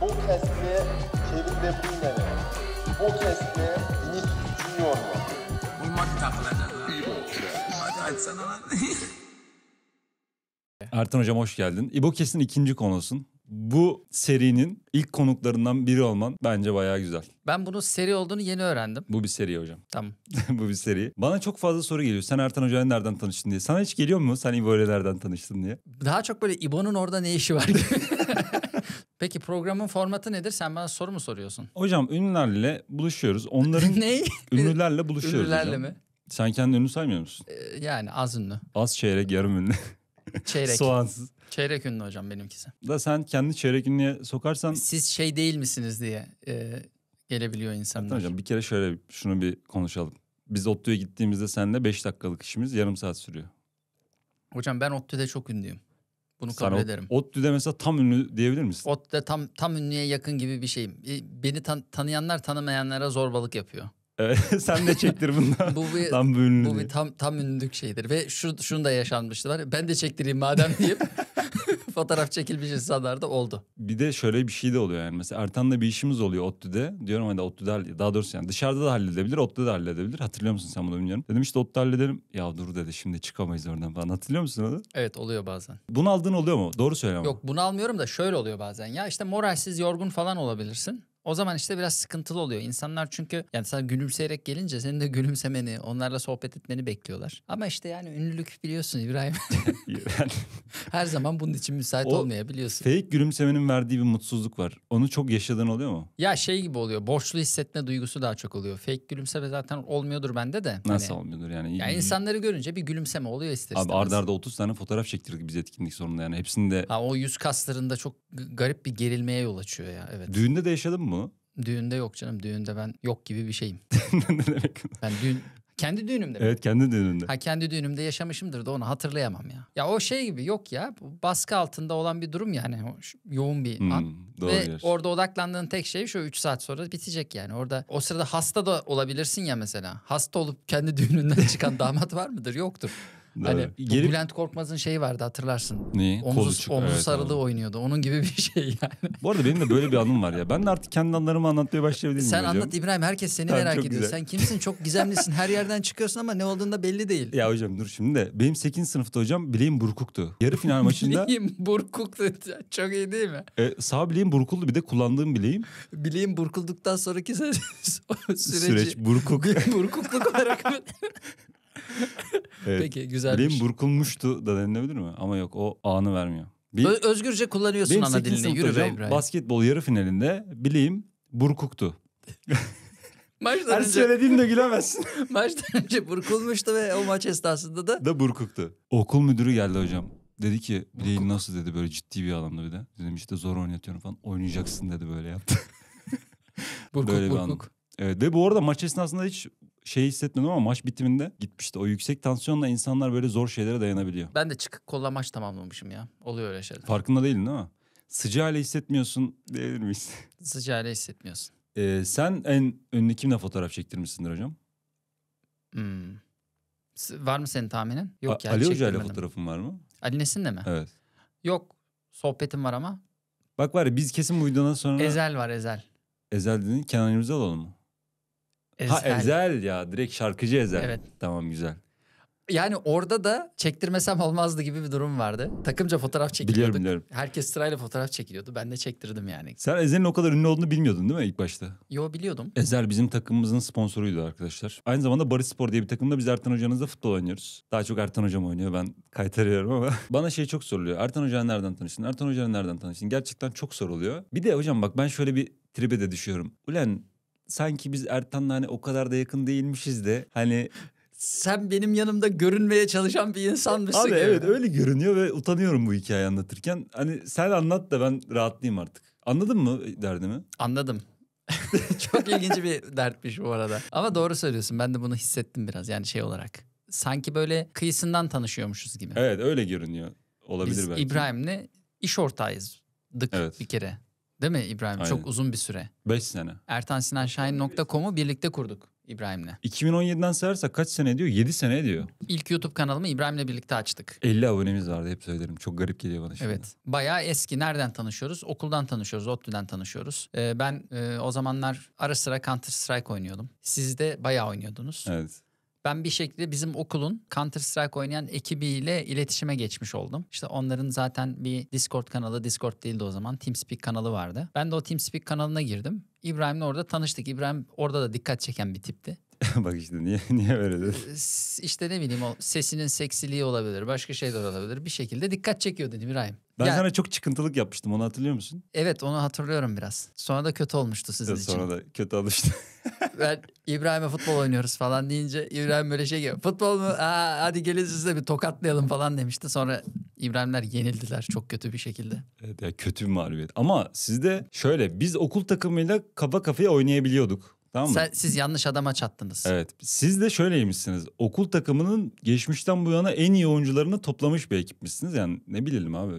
Bok Esli, Kevin De Bruyne'ye. Bok Esli, Vinicius Junior'u. Vurmak takılacak. Hadi hadi sana lan. Ertan Hocam hoş geldin. İbokes'in ikinci konusun. Bu serinin ilk konuklarından biri olman bence bayağı güzel. Ben bunun seri olduğunu yeni öğrendim. Bu bir seri hocam. Tamam. Bu bir seri. Bana çok fazla soru geliyor. Sen Ertan Hoca'yla nereden tanıştın diye. Sana hiç geliyor mu sen İbo'yla nereden tanıştın diye? Daha çok böyle İbo'nun orada ne işi var gibi. Peki programın formatı nedir? Sen bana soru mu soruyorsun? Hocam ünlülerle buluşuyoruz. Onların ne? ünlülerle buluşuyoruz Ünlülerle hocam. mi? Sen kendini ünlü saymıyor musun? Ee, yani az ünlü. Az çeyrek yarım ünlü. Çeyrek. Soğansız. Çeyrek ünlü hocam benimkisi. Da sen kendi çeyrek ünlüye sokarsan... Siz şey değil misiniz diye e, gelebiliyor insanlar. Hatta hocam bir kere şöyle şunu bir konuşalım. Biz ODTÜ'ye gittiğimizde senle 5 dakikalık işimiz yarım saat sürüyor. Hocam ben ODTÜ'de çok ünlüyüm. Bunu kabul Sana, ederim. ODTÜ'de mesela tam ünlü diyebilir misin? ODTÜ'de tam tam ünlüye yakın gibi bir şeyim. E, beni tan- tanıyanlar tanımayanlara zorbalık yapıyor. Evet, sen de çektir bundan. bu bir, tam bir ünlü. Bu bir tam tam ünlülük şeydir ve şu şunu da var. Ben de çektireyim madem deyip fotoğraf çekilmiş insanlar da oldu. Bir de şöyle bir şey de oluyor yani. Mesela Ertan'la bir işimiz oluyor ODTÜ'de. Diyorum hadi ODTÜ'de daha doğrusu yani dışarıda da halledebilir, ODTÜ'de de halledebilir. Hatırlıyor musun sen bunu bilmiyorum. Dedim işte ODTÜ'de halledelim. Ya dur dedi şimdi çıkamayız oradan falan. Hatırlıyor musun onu? Evet oluyor bazen. Bunu aldığın oluyor mu? Doğru söyle ama. Yok bunu almıyorum da şöyle oluyor bazen. Ya işte moralsiz, yorgun falan olabilirsin. O zaman işte biraz sıkıntılı oluyor. İnsanlar çünkü yani sen gülümseyerek gelince senin de gülümsemeni, onlarla sohbet etmeni bekliyorlar. Ama işte yani ünlülük biliyorsun İbrahim. Her zaman bunun için müsait olmuyor biliyorsun. Fake gülümsemenin verdiği bir mutsuzluk var. Onu çok yaşadığın oluyor mu? Ya şey gibi oluyor. Borçlu hissetme duygusu daha çok oluyor. Fake gülümseme zaten olmuyordur bende de. Hani Nasıl hani, olmuyordur yani? İyi yani insanları görünce bir gülümseme oluyor ister Abi istemez. arda arda 30 tane fotoğraf çektirdik biz etkinlik sonunda yani hepsinde. Ha, o yüz kaslarında çok garip bir gerilmeye yol açıyor ya evet. Düğünde de yaşadın mı? mu? Düğünde yok canım. Düğünde ben yok gibi bir şeyim. ne demek? Ben düğün kendi düğünümde. Mi? Evet kendi düğünümde. Ha kendi düğünümde yaşamışımdır da onu hatırlayamam ya. Ya o şey gibi yok ya. Baskı altında olan bir durum yani. Yoğun bir hmm, an. Doğru Ve diyorsun. orada odaklandığın tek şey şu 3 saat sonra bitecek yani. Orada o sırada hasta da olabilirsin ya mesela. Hasta olup kendi düğününden çıkan damat var mıdır? Yoktur. Hani Geri... Bülent Korkmaz'ın şeyi vardı hatırlarsın. Neyi? Omzu, Kozuçuk, omzu evet, sarılı abi. oynuyordu. Onun gibi bir şey yani. Bu arada benim de böyle bir anım var ya. Ben de artık kendi anılarımı anlatmaya başlayabilirim. Sen hocam. anlat İbrahim. Herkes seni tamam, merak ediyor. Güzel. Sen kimsin? Çok gizemlisin. Her yerden çıkıyorsun ama ne olduğunda belli değil. Ya hocam dur şimdi de. Benim 8. sınıfta hocam bileğim burkuktu. Yarı final maçında. bileğim burkuktu. Çok iyi değil mi? E, sağ bileğim burkuldu. Bir de kullandığım bileğim. Bileğim burkulduktan sonraki süreci. Süreç burkuk. Burkukluk olarak evet. Peki güzelmiş. Benim burkulmuştu da denilebilir mi? Ama yok o anı vermiyor. Bir, Ö- Özgürce kullanıyorsun benim ana dilini. Yürü be İbrahim. Basketbol yarı finalinde bileğim burkuktu. Maçtan Her önce... söylediğimde gülemezsin. maçtan önce burkulmuştu ve o maç esnasında da... Da burkuktu. Okul müdürü geldi hocam. Dedi ki bileğin nasıl dedi böyle ciddi bir anlamda bir de. Dedim işte zor oynatıyorum falan. Oynayacaksın dedi böyle yaptı. burkuk böyle burkuk. Evet ve bu arada maç esnasında hiç şey hissetmedim ama maç bitiminde gitmişti. O yüksek tansiyonla insanlar böyle zor şeylere dayanabiliyor. Ben de çıkık kolla maç tamamlamışım ya. Oluyor öyle şeyler. Farkında değilsin değil mi? Sıcağıyla hissetmiyorsun diyebilir miyiz? Sıcağıyla hissetmiyorsun. Ee, sen en önüne kimle fotoğraf çektirmişsindir hocam? Hmm. Var mı senin tahminin? Yok A- ya. Ali Hoca ile fotoğrafın var mı? Ali Nesin'le mi? Evet. Yok. Sohbetim var ama. Bak var ya biz kesin bu videodan sonra... Ezel var Ezel. Ezel dedin Kenan İmirzalıoğlu mu? Ezel. Ha Ezel ya direkt şarkıcı Ezel. Evet. Tamam güzel. Yani orada da çektirmesem olmazdı gibi bir durum vardı. Takımca fotoğraf çekiliyorduk. Biliyorum biliyorum. Herkes sırayla fotoğraf çekiliyordu. Ben de çektirdim yani. Sen Ezel'in o kadar ünlü olduğunu bilmiyordun değil mi ilk başta? Yo biliyordum. Ezel bizim takımımızın sponsoruydu arkadaşlar. Aynı zamanda Barış Spor diye bir takımda biz Ertan Hoca'nızla futbol oynuyoruz. Daha çok Ertan Hocam oynuyor ben kaytarıyorum ama. Bana şey çok soruluyor. Ertan Hoca'yı nereden tanıştın? Ertan Hoca'yı nereden tanıştın? Gerçekten çok soruluyor. Bir de hocam bak ben şöyle bir tribe de düşüyorum. Ulan sanki biz Ertan'la hani o kadar da yakın değilmişiz de hani sen benim yanımda görünmeye çalışan bir insan mısın? Abi gibi. evet öyle görünüyor ve utanıyorum bu hikayeyi anlatırken. Hani sen anlat da ben rahatlayayım artık. Anladın mı derdimi? Anladım. Çok ilginç bir dertmiş bu arada. Ama doğru söylüyorsun. Ben de bunu hissettim biraz yani şey olarak. Sanki böyle kıyısından tanışıyormuşuz gibi. Evet öyle görünüyor. Olabilir Biz belki. İbrahim'le iş ortağıyızdık evet. bir kere. Değil mi İbrahim? Aynen. Çok uzun bir süre. 5 sene. ErtanSinanSahin.com'u birlikte kurduk İbrahim'le. 2017'den sayarsak kaç sene diyor? 7 sene diyor. İlk YouTube kanalımı İbrahim'le birlikte açtık. 50 abonemiz vardı hep söylerim. Çok garip geliyor bana şimdi. Evet. Bayağı eski. Nereden tanışıyoruz? Okuldan tanışıyoruz. ODTÜ'den tanışıyoruz. Ee, ben e, o zamanlar ara sıra Counter Strike oynuyordum. Siz de bayağı oynuyordunuz. Evet ben bir şekilde bizim okulun Counter Strike oynayan ekibiyle iletişime geçmiş oldum. İşte onların zaten bir Discord kanalı, Discord değildi o zaman, TeamSpeak kanalı vardı. Ben de o TeamSpeak kanalına girdim. İbrahim'le orada tanıştık. İbrahim orada da dikkat çeken bir tipti. Bak işte niye niye öyle ee, İşte ne bileyim o sesinin seksiliği olabilir. Başka şeyler olabilir. Bir şekilde dikkat çekiyor dedim İbrahim. Ben yani, sana çok çıkıntılık yapmıştım. Onu hatırlıyor musun? Evet onu hatırlıyorum biraz. Sonra da kötü olmuştu sizin evet, için. Sonra da kötü alıştı. ben İbrahim'e futbol oynuyoruz falan deyince İbrahim böyle şey yapıyor. futbol mu? Aa, hadi gelin sizle bir tokatlayalım falan demişti. Sonra İbrahimler yenildiler çok kötü bir şekilde. Evet ya kötü bir mağlubiyet. Ama sizde şöyle biz okul takımıyla kafa kafaya oynayabiliyorduk. Tamam mı? Sen, siz yanlış adama çattınız. Evet. Siz de şöyleymişsiniz. Okul takımının geçmişten bu yana en iyi oyuncularını toplamış bir ekipmişsiniz. Yani ne bilelim abi.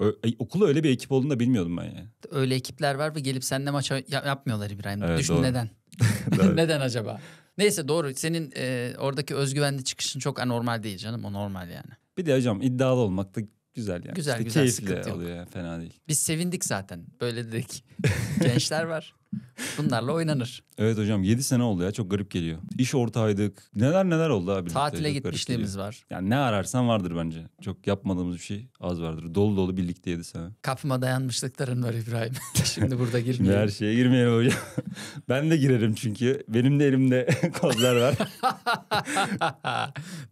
Ö- e, okulu öyle bir ekip olduğunu da bilmiyordum ben yani. Öyle ekipler var ve gelip seninle maça ya- yapmıyorlar İbrahim. Evet, Düşün doğru. neden? neden acaba? Neyse doğru. Senin e, oradaki özgüvenli çıkışın çok anormal değil canım. O normal yani. Bir de hocam iddialı olmak da güzel yani. Güzel işte güzel keyifli sıkıntı oluyor yok. Yani, fena değil. Biz sevindik zaten. Böyle dedik. Gençler var. Bunlarla oynanır. Evet hocam 7 sene oldu ya çok garip geliyor. İş ortağıydık. Neler neler oldu abi. Tatile gitmişliğimiz var. Yani ne ararsan vardır bence. Çok yapmadığımız bir şey az vardır. Dolu dolu birlikte 7 sene. Kapıma dayanmışlıkların var İbrahim. Şimdi burada girmeyelim. Şimdi her şeye girmeyelim hocam. ben de girerim çünkü. Benim de elimde kozlar var.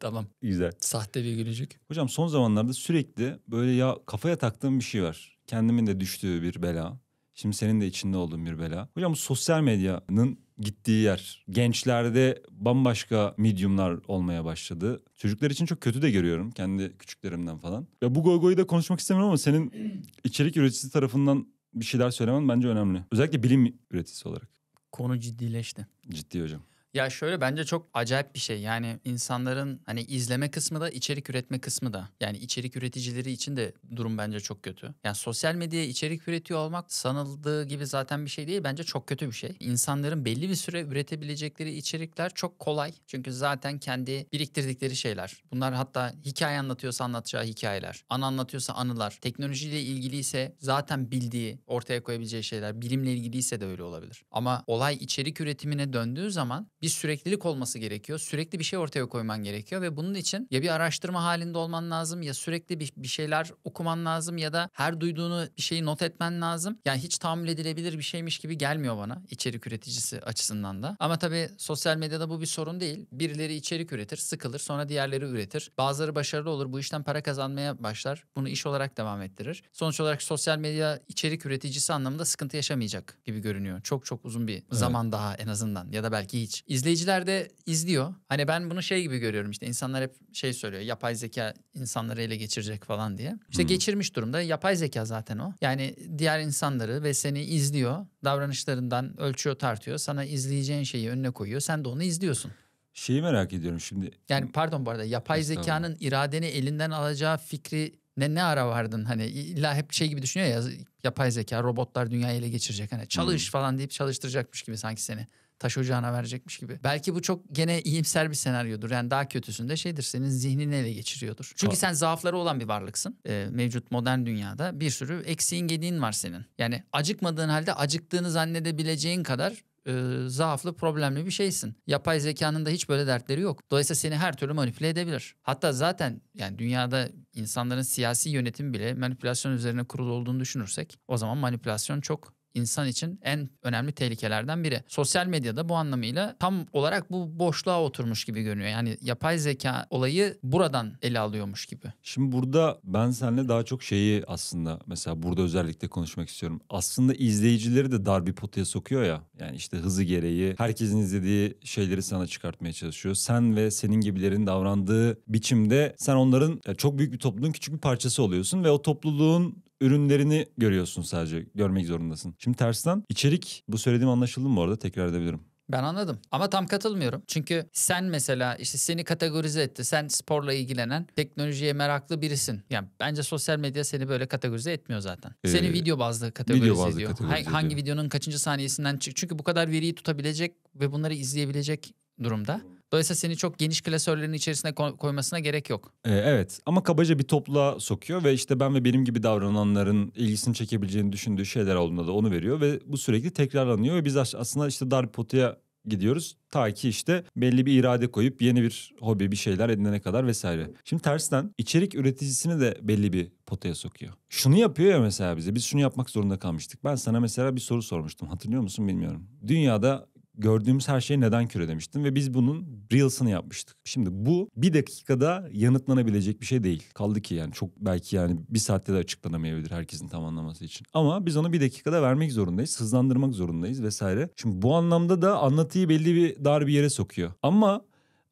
tamam. Güzel. Sahte bir gülücük. Hocam son zamanlarda sürekli böyle ya kafaya taktığım bir şey var. Kendimin de düştüğü bir bela. Şimdi senin de içinde olduğun bir bela. Hocam sosyal medyanın gittiği yer. Gençlerde bambaşka mediumlar olmaya başladı. Çocuklar için çok kötü de görüyorum kendi küçüklerimden falan. Ya bu goygoyu da konuşmak istemiyorum ama senin içerik üreticisi tarafından bir şeyler söylemen bence önemli. Özellikle bilim üreticisi olarak. Konu ciddileşti. Ciddi hocam. Ya şöyle bence çok acayip bir şey. Yani insanların hani izleme kısmı da içerik üretme kısmı da. Yani içerik üreticileri için de durum bence çok kötü. Yani sosyal medyaya içerik üretiyor olmak sanıldığı gibi zaten bir şey değil. Bence çok kötü bir şey. İnsanların belli bir süre üretebilecekleri içerikler çok kolay. Çünkü zaten kendi biriktirdikleri şeyler. Bunlar hatta hikaye anlatıyorsa anlatacağı hikayeler. Anı anlatıyorsa anılar. Teknolojiyle ilgili ise zaten bildiği, ortaya koyabileceği şeyler. Bilimle ilgili ise de öyle olabilir. Ama olay içerik üretimine döndüğü zaman bir bir süreklilik olması gerekiyor. Sürekli bir şey ortaya koyman gerekiyor ve bunun için ya bir araştırma halinde olman lazım ya sürekli bir, bir şeyler okuman lazım ya da her duyduğunu bir şeyi not etmen lazım. Yani hiç tahammül edilebilir bir şeymiş gibi gelmiyor bana içerik üreticisi açısından da. Ama tabii sosyal medyada bu bir sorun değil. Birileri içerik üretir, sıkılır, sonra diğerleri üretir. Bazıları başarılı olur, bu işten para kazanmaya başlar. Bunu iş olarak devam ettirir. Sonuç olarak sosyal medya içerik üreticisi anlamında sıkıntı yaşamayacak gibi görünüyor. Çok çok uzun bir evet. zaman daha en azından ya da belki hiç. İzleyiciler de izliyor. Hani ben bunu şey gibi görüyorum işte insanlar hep şey söylüyor yapay zeka insanları ele geçirecek falan diye. İşte hmm. geçirmiş durumda yapay zeka zaten o. Yani diğer insanları ve seni izliyor davranışlarından ölçüyor tartıyor sana izleyeceğin şeyi önüne koyuyor sen de onu izliyorsun. Şeyi merak ediyorum şimdi. Yani pardon bu arada yapay zekanın iradeni elinden alacağı fikri ne ne ara vardın hani illa hep şey gibi düşünüyor ya yapay zeka robotlar dünyayı ele geçirecek hani çalış hmm. falan deyip çalıştıracakmış gibi sanki seni taş ocağına verecekmiş gibi. Belki bu çok gene iyimser bir senaryodur. Yani daha kötüsünde şeydir senin zihnini ele geçiriyordur. Çünkü sen zaafları olan bir varlıksın. Ee, mevcut modern dünyada bir sürü eksiğin gediğin var senin. Yani acıkmadığın halde acıktığını zannedebileceğin kadar e, zaaflı problemli bir şeysin. Yapay zekanın da hiç böyle dertleri yok. Dolayısıyla seni her türlü manipüle edebilir. Hatta zaten yani dünyada insanların siyasi yönetim bile manipülasyon üzerine kurulu olduğunu düşünürsek o zaman manipülasyon çok insan için en önemli tehlikelerden biri. Sosyal medyada bu anlamıyla tam olarak bu boşluğa oturmuş gibi görünüyor. Yani yapay zeka olayı buradan ele alıyormuş gibi. Şimdi burada ben seninle daha çok şeyi aslında mesela burada özellikle konuşmak istiyorum. Aslında izleyicileri de dar bir potaya sokuyor ya. Yani işte hızı gereği herkesin izlediği şeyleri sana çıkartmaya çalışıyor. Sen ve senin gibilerin davrandığı biçimde sen onların çok büyük bir topluluğun küçük bir parçası oluyorsun ve o topluluğun ürünlerini görüyorsun sadece. Görmek zorundasın. Şimdi tersten içerik bu söylediğim anlaşıldı mı bu arada? Tekrar edebilirim. Ben anladım ama tam katılmıyorum. Çünkü sen mesela işte seni kategorize etti. Sen sporla ilgilenen, teknolojiye meraklı birisin. Yani bence sosyal medya seni böyle kategorize etmiyor zaten. Ee, seni video bazlı kategorize video bazlı ediyor. Kategorize hangi, hangi videonun kaçıncı saniyesinden çık. Çünkü bu kadar veriyi tutabilecek ve bunları izleyebilecek durumda. Dolayısıyla seni çok geniş klasörlerin içerisine koymasına gerek yok. Ee, evet ama kabaca bir topla sokuyor ve işte ben ve benim gibi davrananların ilgisini çekebileceğini düşündüğü şeyler olduğunda da onu veriyor ve bu sürekli tekrarlanıyor ve biz aslında işte dar potaya gidiyoruz. Ta ki işte belli bir irade koyup yeni bir hobi bir şeyler edinene kadar vesaire. Şimdi tersten içerik üreticisini de belli bir potaya sokuyor. Şunu yapıyor ya mesela bize. Biz şunu yapmak zorunda kalmıştık. Ben sana mesela bir soru sormuştum. Hatırlıyor musun bilmiyorum. Dünyada gördüğümüz her şeyi neden küre demiştin ve biz bunun reels'ını yapmıştık. Şimdi bu bir dakikada yanıtlanabilecek bir şey değil. Kaldı ki yani çok belki yani bir saatte de açıklanamayabilir herkesin tam anlaması için. Ama biz onu bir dakikada vermek zorundayız. Hızlandırmak zorundayız vesaire. Şimdi bu anlamda da anlatıyı belli bir dar bir yere sokuyor. Ama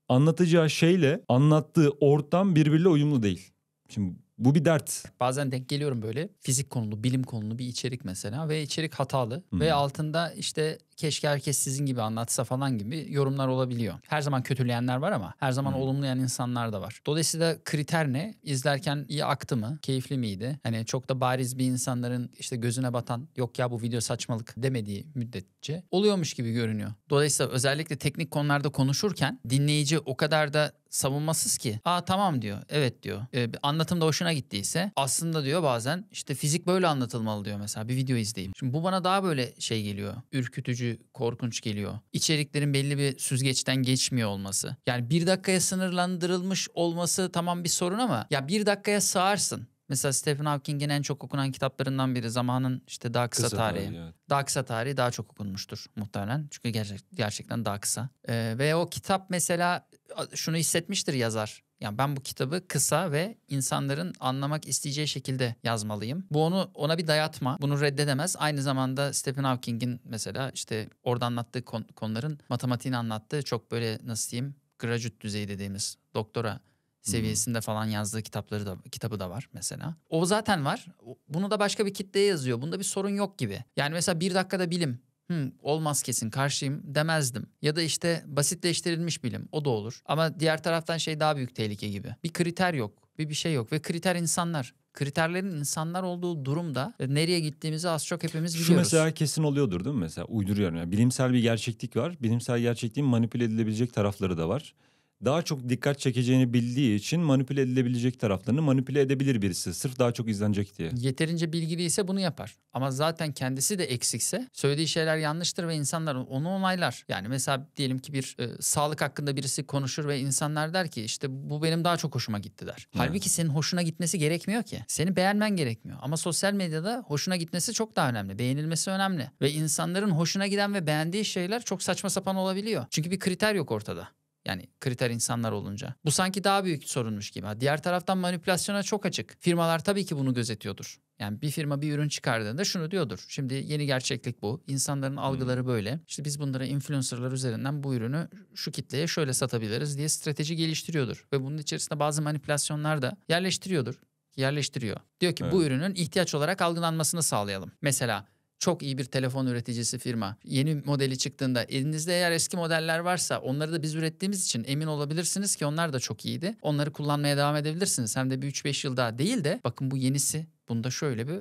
anlatacağı şeyle anlattığı ortam birbiriyle uyumlu değil. Şimdi bu bir dert. Bazen denk geliyorum böyle fizik konulu, bilim konulu bir içerik mesela ve içerik hatalı hmm. ve altında işte keşke herkes sizin gibi anlatsa falan gibi yorumlar olabiliyor. Her zaman kötüleyenler var ama her zaman hmm. olumlayan insanlar da var. Dolayısıyla kriter ne? İzlerken iyi aktı mı? Keyifli miydi? Hani çok da bariz bir insanların işte gözüne batan yok ya bu video saçmalık demediği müddetçe oluyormuş gibi görünüyor. Dolayısıyla özellikle teknik konularda konuşurken dinleyici o kadar da savunmasız ki. Aa tamam diyor. Evet diyor. Ee, anlatım da hoşuna gittiyse aslında diyor bazen işte fizik böyle anlatılmalı diyor mesela bir video izleyeyim. Şimdi bu bana daha böyle şey geliyor. Ürkütücü ürkütücü, korkunç geliyor. İçeriklerin belli bir süzgeçten geçmiyor olması. Yani bir dakikaya sınırlandırılmış olması tamam bir sorun ama ya bir dakikaya sığarsın. Mesela Stephen Hawking'in en çok okunan kitaplarından biri zamanın işte daha kısa, kısa tarihi. tarihi evet. Daha kısa tarihi daha çok okunmuştur muhtemelen. Çünkü gerçek, gerçekten daha kısa. Ee, ve o kitap mesela şunu hissetmiştir yazar. Yani ben bu kitabı kısa ve insanların anlamak isteyeceği şekilde yazmalıyım. Bu onu ona bir dayatma. Bunu reddedemez. Aynı zamanda Stephen Hawking'in mesela işte orada anlattığı konuların matematiğini anlattığı çok böyle nasıl diyeyim graduate düzeyi dediğimiz doktora seviyesinde hmm. falan yazdığı kitapları da kitabı da var mesela. O zaten var. Bunu da başka bir kitleye yazıyor. Bunda bir sorun yok gibi. Yani mesela bir dakikada bilim Hı, olmaz kesin karşıyım demezdim. Ya da işte basitleştirilmiş bilim o da olur. Ama diğer taraftan şey daha büyük tehlike gibi. Bir kriter yok bir bir şey yok ve kriter insanlar kriterlerin insanlar olduğu durumda e, nereye gittiğimizi az çok hepimiz biliyoruz. Şu mesela kesin oluyordur değil mi mesela uyduruyorum. Yani bilimsel bir gerçeklik var. Bilimsel gerçekliğin manipüle edilebilecek tarafları da var daha çok dikkat çekeceğini bildiği için manipüle edilebilecek taraflarını manipüle edebilir birisi. Sırf daha çok izlenecek diye. Yeterince bilgili ise bunu yapar. Ama zaten kendisi de eksikse söylediği şeyler yanlıştır ve insanlar onu onaylar. Yani mesela diyelim ki bir e, sağlık hakkında birisi konuşur ve insanlar der ki işte bu benim daha çok hoşuma gitti der. Hmm. Halbuki senin hoşuna gitmesi gerekmiyor ki. Seni beğenmen gerekmiyor. Ama sosyal medyada hoşuna gitmesi çok daha önemli. Beğenilmesi önemli. Ve insanların hoşuna giden ve beğendiği şeyler çok saçma sapan olabiliyor. Çünkü bir kriter yok ortada. Yani kriter insanlar olunca. Bu sanki daha büyük sorunmuş gibi. Diğer taraftan manipülasyona çok açık. Firmalar tabii ki bunu gözetiyordur. Yani bir firma bir ürün çıkardığında şunu diyordur. Şimdi yeni gerçeklik bu. İnsanların hmm. algıları hmm. böyle. İşte biz bunlara influencerlar üzerinden bu ürünü şu kitleye şöyle satabiliriz diye strateji geliştiriyordur. Ve bunun içerisinde bazı manipülasyonlar da yerleştiriyordur. Yerleştiriyor. Diyor ki evet. bu ürünün ihtiyaç olarak algılanmasını sağlayalım. Mesela çok iyi bir telefon üreticisi firma. Yeni modeli çıktığında elinizde eğer eski modeller varsa onları da biz ürettiğimiz için emin olabilirsiniz ki onlar da çok iyiydi. Onları kullanmaya devam edebilirsiniz. Hem de bir 3-5 yıl daha değil de bakın bu yenisi. Bunda şöyle bir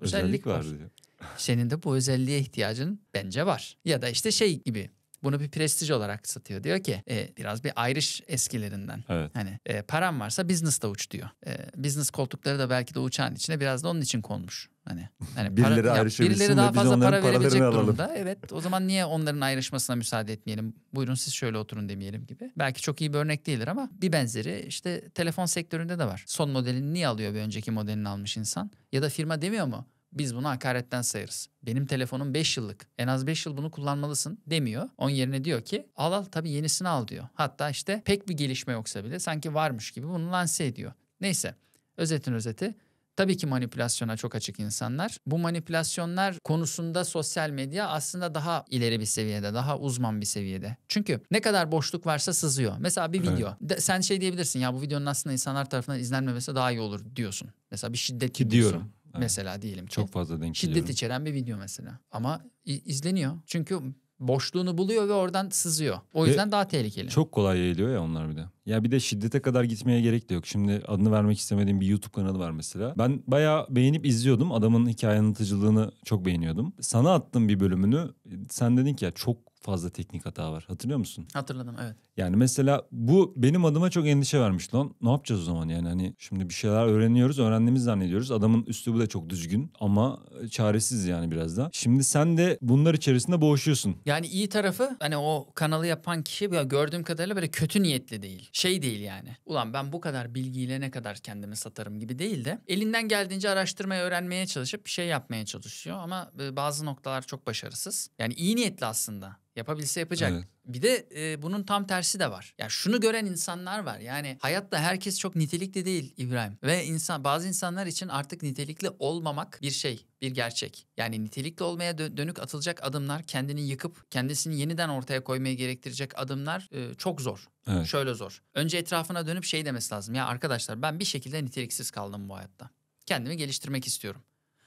özellik, özellik var. var diyor. Senin de bu özelliğe ihtiyacın bence var. Ya da işte şey gibi bunu bir prestij olarak satıyor. Diyor ki e, biraz bir Irish eskilerinden. Evet. Hani e, param varsa business da uç diyor. E, business koltukları da belki de uçağın içine biraz da onun için konmuş. Hani, hani birileri para, ya, birileri daha fazla para verebilecek alalım. durumda. Evet o zaman niye onların ayrışmasına müsaade etmeyelim? Buyurun siz şöyle oturun demeyelim gibi. Belki çok iyi bir örnek değildir ama bir benzeri işte telefon sektöründe de var. Son modelini niye alıyor bir önceki modelini almış insan? Ya da firma demiyor mu? Biz bunu hakaretten sayarız. Benim telefonum 5 yıllık. En az 5 yıl bunu kullanmalısın demiyor. Onun yerine diyor ki al al tabii yenisini al diyor. Hatta işte pek bir gelişme yoksa bile sanki varmış gibi bunu lanse ediyor. Neyse özetin özeti Tabii ki manipülasyona çok açık insanlar. Bu manipülasyonlar konusunda sosyal medya aslında daha ileri bir seviyede, daha uzman bir seviyede. Çünkü ne kadar boşluk varsa sızıyor. Mesela bir video. Evet. De, sen şey diyebilirsin ya bu videonun aslında insanlar tarafından izlenmemesi daha iyi olur diyorsun. Mesela bir şiddet Ki diyorum. Mesela diyelim Çok fazla denk Şiddet geliyorum. içeren bir video mesela. Ama izleniyor. Çünkü boşluğunu buluyor ve oradan sızıyor. O yüzden ve daha tehlikeli. Çok kolay yayılıyor ya onlar bir de. Ya bir de şiddete kadar gitmeye gerek de yok. Şimdi adını vermek istemediğim bir YouTube kanalı var mesela. Ben bayağı beğenip izliyordum. Adamın hikaye anlatıcılığını çok beğeniyordum. Sana attım bir bölümünü. Sen dedin ki ya çok fazla teknik hata var. Hatırlıyor musun? Hatırladım evet. Yani mesela bu benim adıma çok endişe vermiş lan. Ne yapacağız o zaman yani hani şimdi bir şeyler öğreniyoruz, öğrendiğimizi zannediyoruz. Adamın üslubu da çok düzgün ama çaresiz yani biraz da. Şimdi sen de bunlar içerisinde boğuşuyorsun. Yani iyi tarafı hani o kanalı yapan kişi gördüğüm kadarıyla böyle kötü niyetli değil şey değil yani. Ulan ben bu kadar bilgiyle ne kadar kendimi satarım gibi değil de elinden geldiğince araştırmaya, öğrenmeye çalışıp bir şey yapmaya çalışıyor ama bazı noktalar çok başarısız. Yani iyi niyetli aslında Yapabilse yapacak. Evet. Bir de e, bunun tam tersi de var. Ya yani şunu gören insanlar var. Yani hayatta herkes çok nitelikli değil İbrahim. Ve insan bazı insanlar için artık nitelikli olmamak bir şey, bir gerçek. Yani nitelikli olmaya dö- dönük atılacak adımlar, kendini yıkıp kendisini yeniden ortaya koymaya gerektirecek adımlar e, çok zor. Evet. Şöyle zor. Önce etrafına dönüp şey demesi lazım. Ya arkadaşlar ben bir şekilde niteliksiz kaldım bu hayatta. Kendimi geliştirmek istiyorum.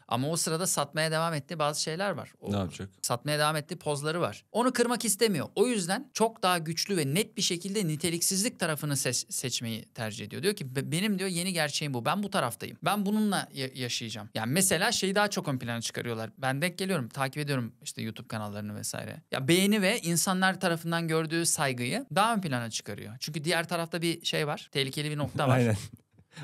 Ama o sırada satmaya devam ettiği bazı şeyler var. O, ne yapacak? Satmaya devam ettiği pozları var. Onu kırmak istemiyor. O yüzden çok daha güçlü ve net bir şekilde niteliksizlik tarafını seç, seçmeyi tercih ediyor. Diyor ki benim diyor yeni gerçeğim bu. Ben bu taraftayım. Ben bununla ya- yaşayacağım. Yani mesela şeyi daha çok ön plana çıkarıyorlar. Ben denk geliyorum. Takip ediyorum işte YouTube kanallarını vesaire. Ya beğeni ve insanlar tarafından gördüğü saygıyı daha ön plana çıkarıyor. Çünkü diğer tarafta bir şey var. Tehlikeli bir nokta var. Aynen.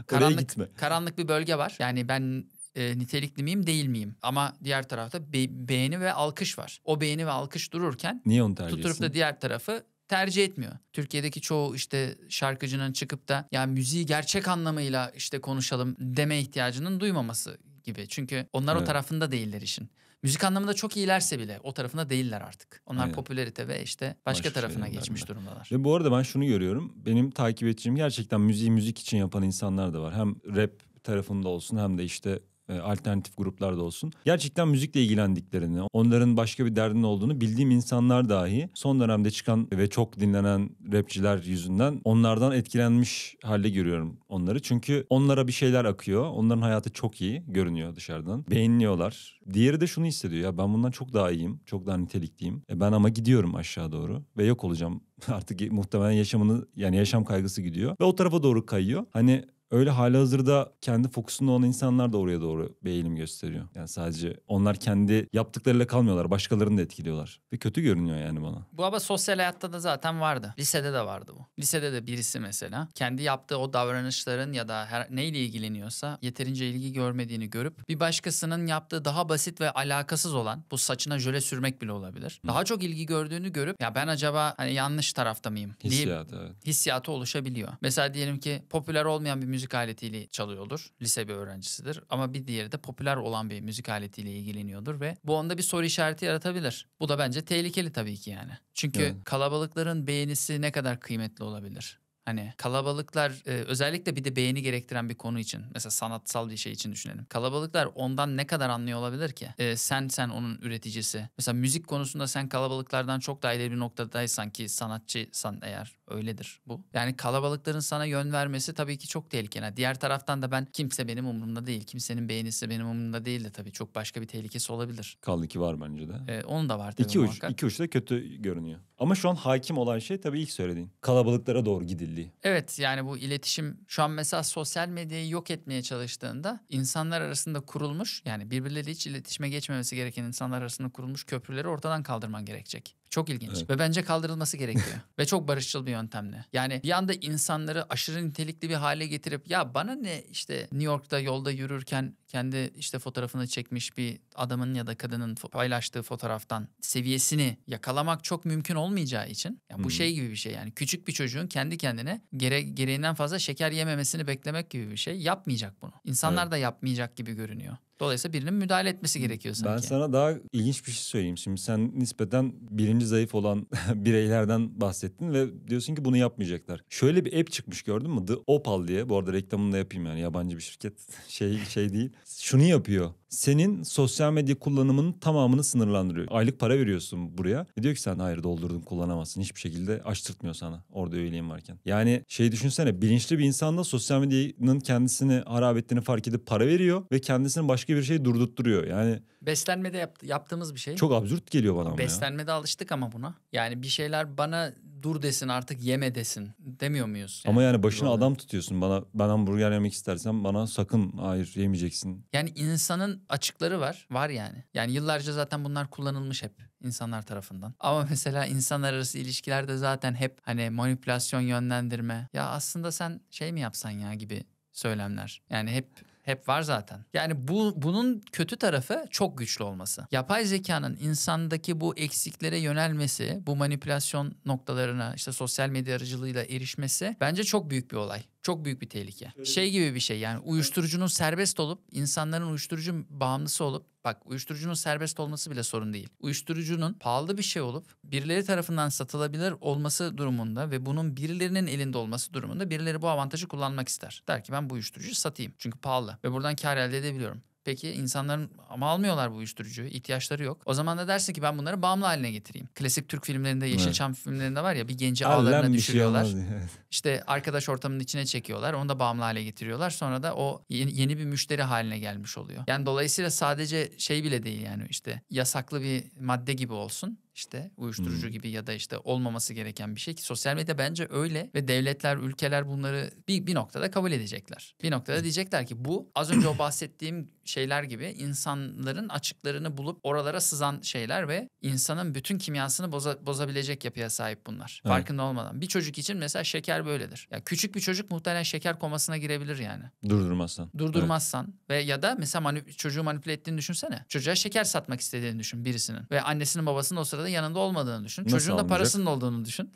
Karanlık, gitme. karanlık bir bölge var. Yani ben e, nitelikli miyim değil miyim? Ama diğer tarafta be- beğeni ve alkış var. O beğeni ve alkış dururken Niye onu tercih tutup da diğer tarafı tercih etmiyor. Türkiye'deki çoğu işte şarkıcının çıkıp da ya müziği gerçek anlamıyla işte konuşalım deme ihtiyacının duymaması gibi. Çünkü onlar evet. o tarafında değiller işin. Müzik anlamında çok iyilerse bile o tarafında değiller artık. Onlar Aynen. popülerite ve işte başka, başka tarafına geçmiş de. durumdalar. Ve bu arada ben şunu görüyorum. Benim takip edeceğim gerçekten müziği müzik için yapan insanlar da var. Hem rap tarafında olsun hem de işte e, alternatif gruplar da olsun. Gerçekten müzikle ilgilendiklerini, onların başka bir derdinin olduğunu bildiğim insanlar dahi son dönemde çıkan ve çok dinlenen rapçiler yüzünden onlardan etkilenmiş halde görüyorum onları. Çünkü onlara bir şeyler akıyor. Onların hayatı çok iyi görünüyor dışarıdan. Beğeniliyorlar. Diğeri de şunu hissediyor ya ben bundan çok daha iyiyim. Çok daha nitelikliyim. E ben ama gidiyorum aşağı doğru ve yok olacağım artık muhtemelen yaşamını yani yaşam kaygısı gidiyor ve o tarafa doğru kayıyor. Hani öyle hali hazırda kendi fokusunda olan insanlar da oraya doğru bir eğilim gösteriyor. Yani sadece onlar kendi yaptıklarıyla kalmıyorlar. Başkalarını da etkiliyorlar. Ve kötü görünüyor yani bana. Bu ama sosyal hayatta da zaten vardı. Lisede de vardı bu. Lisede de birisi mesela kendi yaptığı o davranışların ya da her neyle ilgileniyorsa yeterince ilgi görmediğini görüp bir başkasının yaptığı daha basit ve alakasız olan bu saçına jöle sürmek bile olabilir. Hı. Daha çok ilgi gördüğünü görüp ya ben acaba hani yanlış tarafta mıyım? Hissiyatı. Evet. Hissiyatı oluşabiliyor. Mesela diyelim ki popüler olmayan bir müzik müzik aletiyle çalıyordur. Lise bir öğrencisidir. Ama bir diğeri de popüler olan bir müzik aletiyle ilgileniyordur ve bu anda bir soru işareti yaratabilir. Bu da bence tehlikeli tabii ki yani. Çünkü yani. kalabalıkların beğenisi ne kadar kıymetli olabilir? Hani kalabalıklar e, özellikle bir de beğeni gerektiren bir konu için mesela sanatsal bir şey için düşünelim. Kalabalıklar ondan ne kadar anlıyor olabilir ki? E, sen sen onun üreticisi. Mesela müzik konusunda sen kalabalıklardan çok daha ileri bir noktadaysan ki sanatçıysan eğer öyledir bu. Yani kalabalıkların sana yön vermesi tabii ki çok tehlikeli. diğer taraftan da ben kimse benim umurumda değil. Kimsenin beğenisi benim umurumda değil de tabii çok başka bir tehlikesi olabilir. Kaldı ki var bence de. E, onun da var tabii iki uç, muhakkak. İki uç kötü görünüyor. Ama şu an hakim olan şey tabii ilk söylediğin. Kalabalıklara doğru gidildiği. Evet yani bu iletişim şu an mesela sosyal medyayı yok etmeye çalıştığında insanlar arasında kurulmuş yani birbirleriyle hiç iletişime geçmemesi gereken insanlar arasında kurulmuş köprüleri ortadan kaldırman gerekecek. Çok ilginç evet. ve bence kaldırılması gerekiyor ve çok barışçıl bir yöntemle. Yani bir anda insanları aşırı nitelikli bir hale getirip ya bana ne işte New York'ta yolda yürürken kendi işte fotoğrafını çekmiş bir adamın ya da kadının paylaştığı fotoğraftan seviyesini yakalamak çok mümkün olmayacağı için yani bu hmm. şey gibi bir şey yani küçük bir çocuğun kendi kendine gere gereğinden fazla şeker yememesini beklemek gibi bir şey yapmayacak bunu. İnsanlar evet. da yapmayacak gibi görünüyor. Dolayısıyla birinin müdahale etmesi gerekiyor sanki. Ben sana daha ilginç bir şey söyleyeyim. Şimdi sen nispeten birinci zayıf olan bireylerden bahsettin ve diyorsun ki bunu yapmayacaklar. Şöyle bir app çıkmış gördün mü? The Opal diye. Bu arada reklamını da yapayım yani yabancı bir şirket. Şey şey değil şunu yapıyor. Senin sosyal medya kullanımının tamamını sınırlandırıyor. Aylık para veriyorsun buraya. E diyor ki sen hayır doldurdun kullanamazsın. Hiçbir şekilde açtırtmıyor sana orada üyeliğin varken. Yani şey düşünsene bilinçli bir insan da sosyal medyanın kendisini harap ettiğini fark edip para veriyor ve kendisini başka bir şey durdurtturuyor. Yani beslenmede yap- yaptığımız bir şey. Çok absürt geliyor bana ama Beslenmede ya. alıştık ama buna. Yani bir şeyler bana dur desin artık yeme desin demiyor muyuz? Yani? Ama yani başına Doğru. adam tutuyorsun bana ben hamburger yemek istersen bana sakın hayır yemeyeceksin. Yani insanın açıkları var var yani. Yani yıllarca zaten bunlar kullanılmış hep insanlar tarafından. Ama mesela insanlar arası ilişkilerde zaten hep hani manipülasyon yönlendirme ya aslında sen şey mi yapsan ya gibi söylemler. Yani hep hep var zaten. Yani bu bunun kötü tarafı çok güçlü olması. Yapay zekanın insandaki bu eksiklere yönelmesi, bu manipülasyon noktalarına işte sosyal medya aracılığıyla erişmesi bence çok büyük bir olay. Çok büyük bir tehlike. Öyle. Şey gibi bir şey yani uyuşturucunun serbest olup insanların uyuşturucu bağımlısı olup bak uyuşturucunun serbest olması bile sorun değil. Uyuşturucunun pahalı bir şey olup birileri tarafından satılabilir olması durumunda ve bunun birilerinin elinde olması durumunda birileri bu avantajı kullanmak ister. Der ki ben bu uyuşturucuyu satayım çünkü pahalı ve buradan kar elde edebiliyorum. Peki insanların ama almıyorlar bu uyuşturucuyu. ihtiyaçları yok. O zaman da dersin ki ben bunları bağımlı haline getireyim. Klasik Türk filmlerinde, Yeşilçam evet. filmlerinde var ya bir genci ağlarına şey düşürüyorlar. Şey evet. İşte arkadaş ortamının içine çekiyorlar. Onu da bağımlı hale getiriyorlar. Sonra da o yeni, yeni bir müşteri haline gelmiş oluyor. Yani dolayısıyla sadece şey bile değil yani işte yasaklı bir madde gibi olsun işte uyuşturucu hmm. gibi ya da işte olmaması gereken bir şey ki sosyal medya bence öyle ve devletler ülkeler bunları bir, bir noktada kabul edecekler. Bir noktada diyecekler ki bu az önce o bahsettiğim şeyler gibi insanların açıklarını bulup oralara sızan şeyler ve insanın bütün kimyasını boza, bozabilecek yapıya sahip bunlar. Evet. Farkında olmadan. Bir çocuk için mesela şeker böyledir. Ya küçük bir çocuk muhtemelen şeker komasına girebilir yani. Durdurmazsan. Durdurmazsan evet. ve ya da mesela manip, çocuğu manipüle ettiğini düşünsene. Çocuğa şeker satmak istediğini düşün birisinin ve annesinin babasının o sırada da yanında olmadığını düşün. Nasıl Çocuğun alınacak? da parasının olduğunu düşün.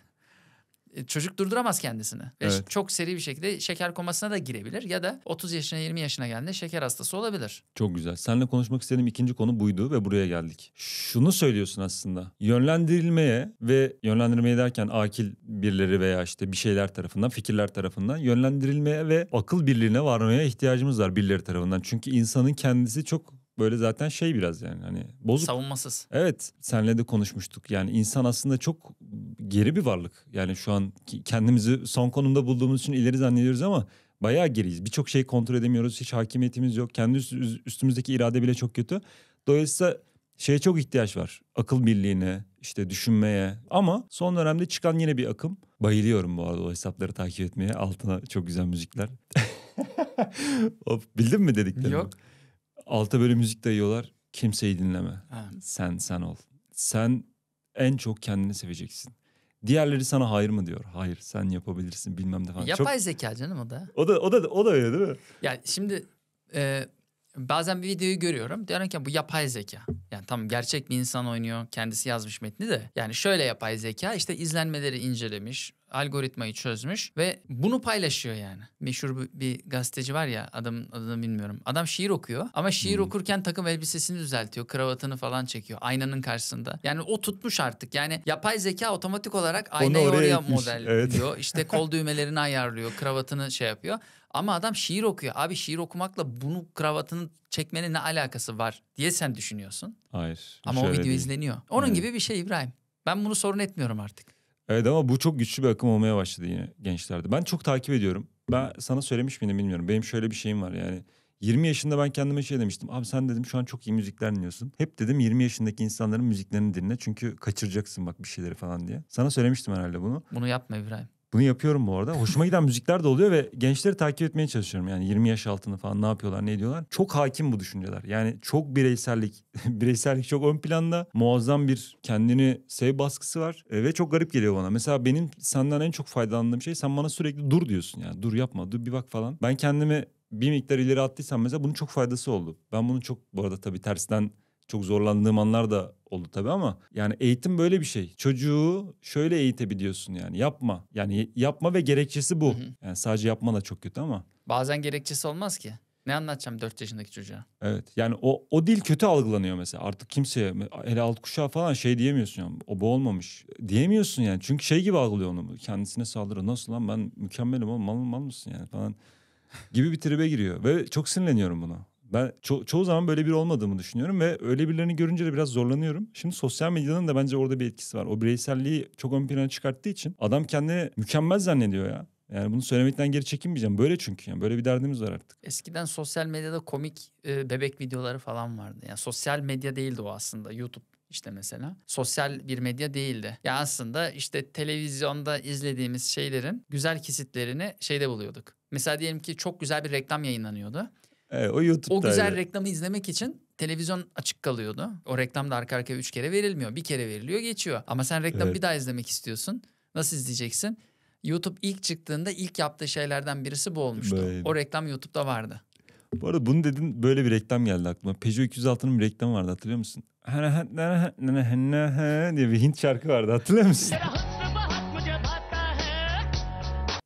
E, çocuk durduramaz kendisini. Ve çok seri bir şekilde şeker komasına da girebilir. Ya da 30 yaşına 20 yaşına geldiğinde şeker hastası olabilir. Çok güzel. Seninle konuşmak istediğim ikinci konu buydu ve buraya geldik. Şunu söylüyorsun aslında. Yönlendirilmeye ve yönlendirmeye derken akil birileri veya işte bir şeyler tarafından, fikirler tarafından yönlendirilmeye ve akıl birliğine varmaya ihtiyacımız var birileri tarafından. Çünkü insanın kendisi çok böyle zaten şey biraz yani hani bozuk. Savunmasız. Evet senle de konuşmuştuk yani insan aslında çok geri bir varlık. Yani şu an kendimizi son konumda bulduğumuz için ileri zannediyoruz ama bayağı geriyiz. Birçok şeyi kontrol edemiyoruz hiç hakimiyetimiz yok. Kendi üstümüzdeki irade bile çok kötü. Dolayısıyla şeye çok ihtiyaç var. Akıl birliğine, işte düşünmeye. Ama son dönemde çıkan yine bir akım. Bayılıyorum bu arada o hesapları takip etmeye. Altına çok güzel müzikler. Hop bildin mi dediklerimi? Yok. Alta böyle müzik dayıyorlar. Kimseyi dinleme. Ha. Sen sen ol. Sen en çok kendini seveceksin. Diğerleri sana hayır mı diyor? Hayır, sen yapabilirsin bilmem ne falan. Yapay Çok... zeka canım o da. O da o da o da öyle değil mi? Yani şimdi e, bazen bir videoyu görüyorum. Diyorum ki bu yapay zeka. Yani tam gerçek bir insan oynuyor. Kendisi yazmış metni de. Yani şöyle yapay zeka işte izlenmeleri incelemiş algoritmayı çözmüş ve bunu paylaşıyor yani. Meşhur bir, gazeteci var ya adamın adını bilmiyorum. Adam şiir okuyor ama şiir hmm. okurken takım elbisesini düzeltiyor. Kravatını falan çekiyor aynanın karşısında. Yani o tutmuş artık. Yani yapay zeka otomatik olarak aynayı oraya, oraya modelliyor. Evet. İşte kol düğmelerini ayarlıyor. Kravatını şey yapıyor. Ama adam şiir okuyor. Abi şiir okumakla bunu kravatını çekmenin ne alakası var diye sen düşünüyorsun. Hayır. Ama o video değil. izleniyor. Onun evet. gibi bir şey İbrahim. Ben bunu sorun etmiyorum artık. Evet ama bu çok güçlü bir akım olmaya başladı yine gençlerde. Ben çok takip ediyorum. Ben sana söylemiş miydim bilmiyorum. Benim şöyle bir şeyim var yani. 20 yaşında ben kendime şey demiştim. Abi sen dedim şu an çok iyi müzikler dinliyorsun. Hep dedim 20 yaşındaki insanların müziklerini dinle. Çünkü kaçıracaksın bak bir şeyleri falan diye. Sana söylemiştim herhalde bunu. Bunu yapma İbrahim. Bunu yapıyorum bu arada. Hoşuma giden müzikler de oluyor ve gençleri takip etmeye çalışıyorum. Yani 20 yaş altını falan ne yapıyorlar, ne ediyorlar. Çok hakim bu düşünceler. Yani çok bireysellik. bireysellik çok ön planda. Muazzam bir kendini sev baskısı var. E, ve çok garip geliyor bana. Mesela benim senden en çok faydalandığım şey sen bana sürekli dur diyorsun. Yani dur yapma, dur bir bak falan. Ben kendimi bir miktar ileri attıysam mesela bunun çok faydası oldu. Ben bunu çok bu arada tabii tersten çok zorlandığım anlar da oldu tabii ama yani eğitim böyle bir şey. Çocuğu şöyle eğitebiliyorsun yani yapma. Yani yapma ve gerekçesi bu. Hı hı. Yani sadece yapma da çok kötü ama. Bazen gerekçesi olmaz ki. Ne anlatacağım 4 yaşındaki çocuğa? Evet. Yani o o dil kötü algılanıyor mesela. Artık kimseye hele alt kuşağı falan şey diyemiyorsun yani. O bu olmamış. Diyemiyorsun yani. Çünkü şey gibi algılıyor onu. Kendisine saldırı. Nasıl lan ben mükemmelim oğlum. Mal, mal mısın yani falan gibi bir tribe giriyor. Ve çok sinirleniyorum buna. Ben ço- çoğu zaman böyle bir olmadığımı düşünüyorum ve öyle birilerini görünce de biraz zorlanıyorum. Şimdi sosyal medyanın da bence orada bir etkisi var. O bireyselliği çok ön plana çıkarttığı için adam kendini mükemmel zannediyor ya. Yani bunu söylemekten geri çekinmeyeceğim. Böyle çünkü yani böyle bir derdimiz var artık. Eskiden sosyal medyada komik e, bebek videoları falan vardı. Yani sosyal medya değildi o aslında. YouTube işte mesela sosyal bir medya değildi. Ya aslında işte televizyonda izlediğimiz şeylerin güzel kesitlerini şeyde buluyorduk. Mesela diyelim ki çok güzel bir reklam yayınlanıyordu. Evet, o YouTube'da. O güzel öyle. reklamı izlemek için televizyon açık kalıyordu. O reklam da arka arkaya üç kere verilmiyor. Bir kere veriliyor geçiyor. Ama sen reklamı evet. bir daha izlemek istiyorsun. Nasıl izleyeceksin? YouTube ilk çıktığında ilk yaptığı şeylerden birisi bu olmuştu. Böyle. O reklam YouTube'da vardı. Bu arada bunu dedin böyle bir reklam geldi aklıma. Peugeot 206'nın bir reklamı vardı hatırlıyor musun? diye bir Hint şarkı vardı hatırlıyor musun?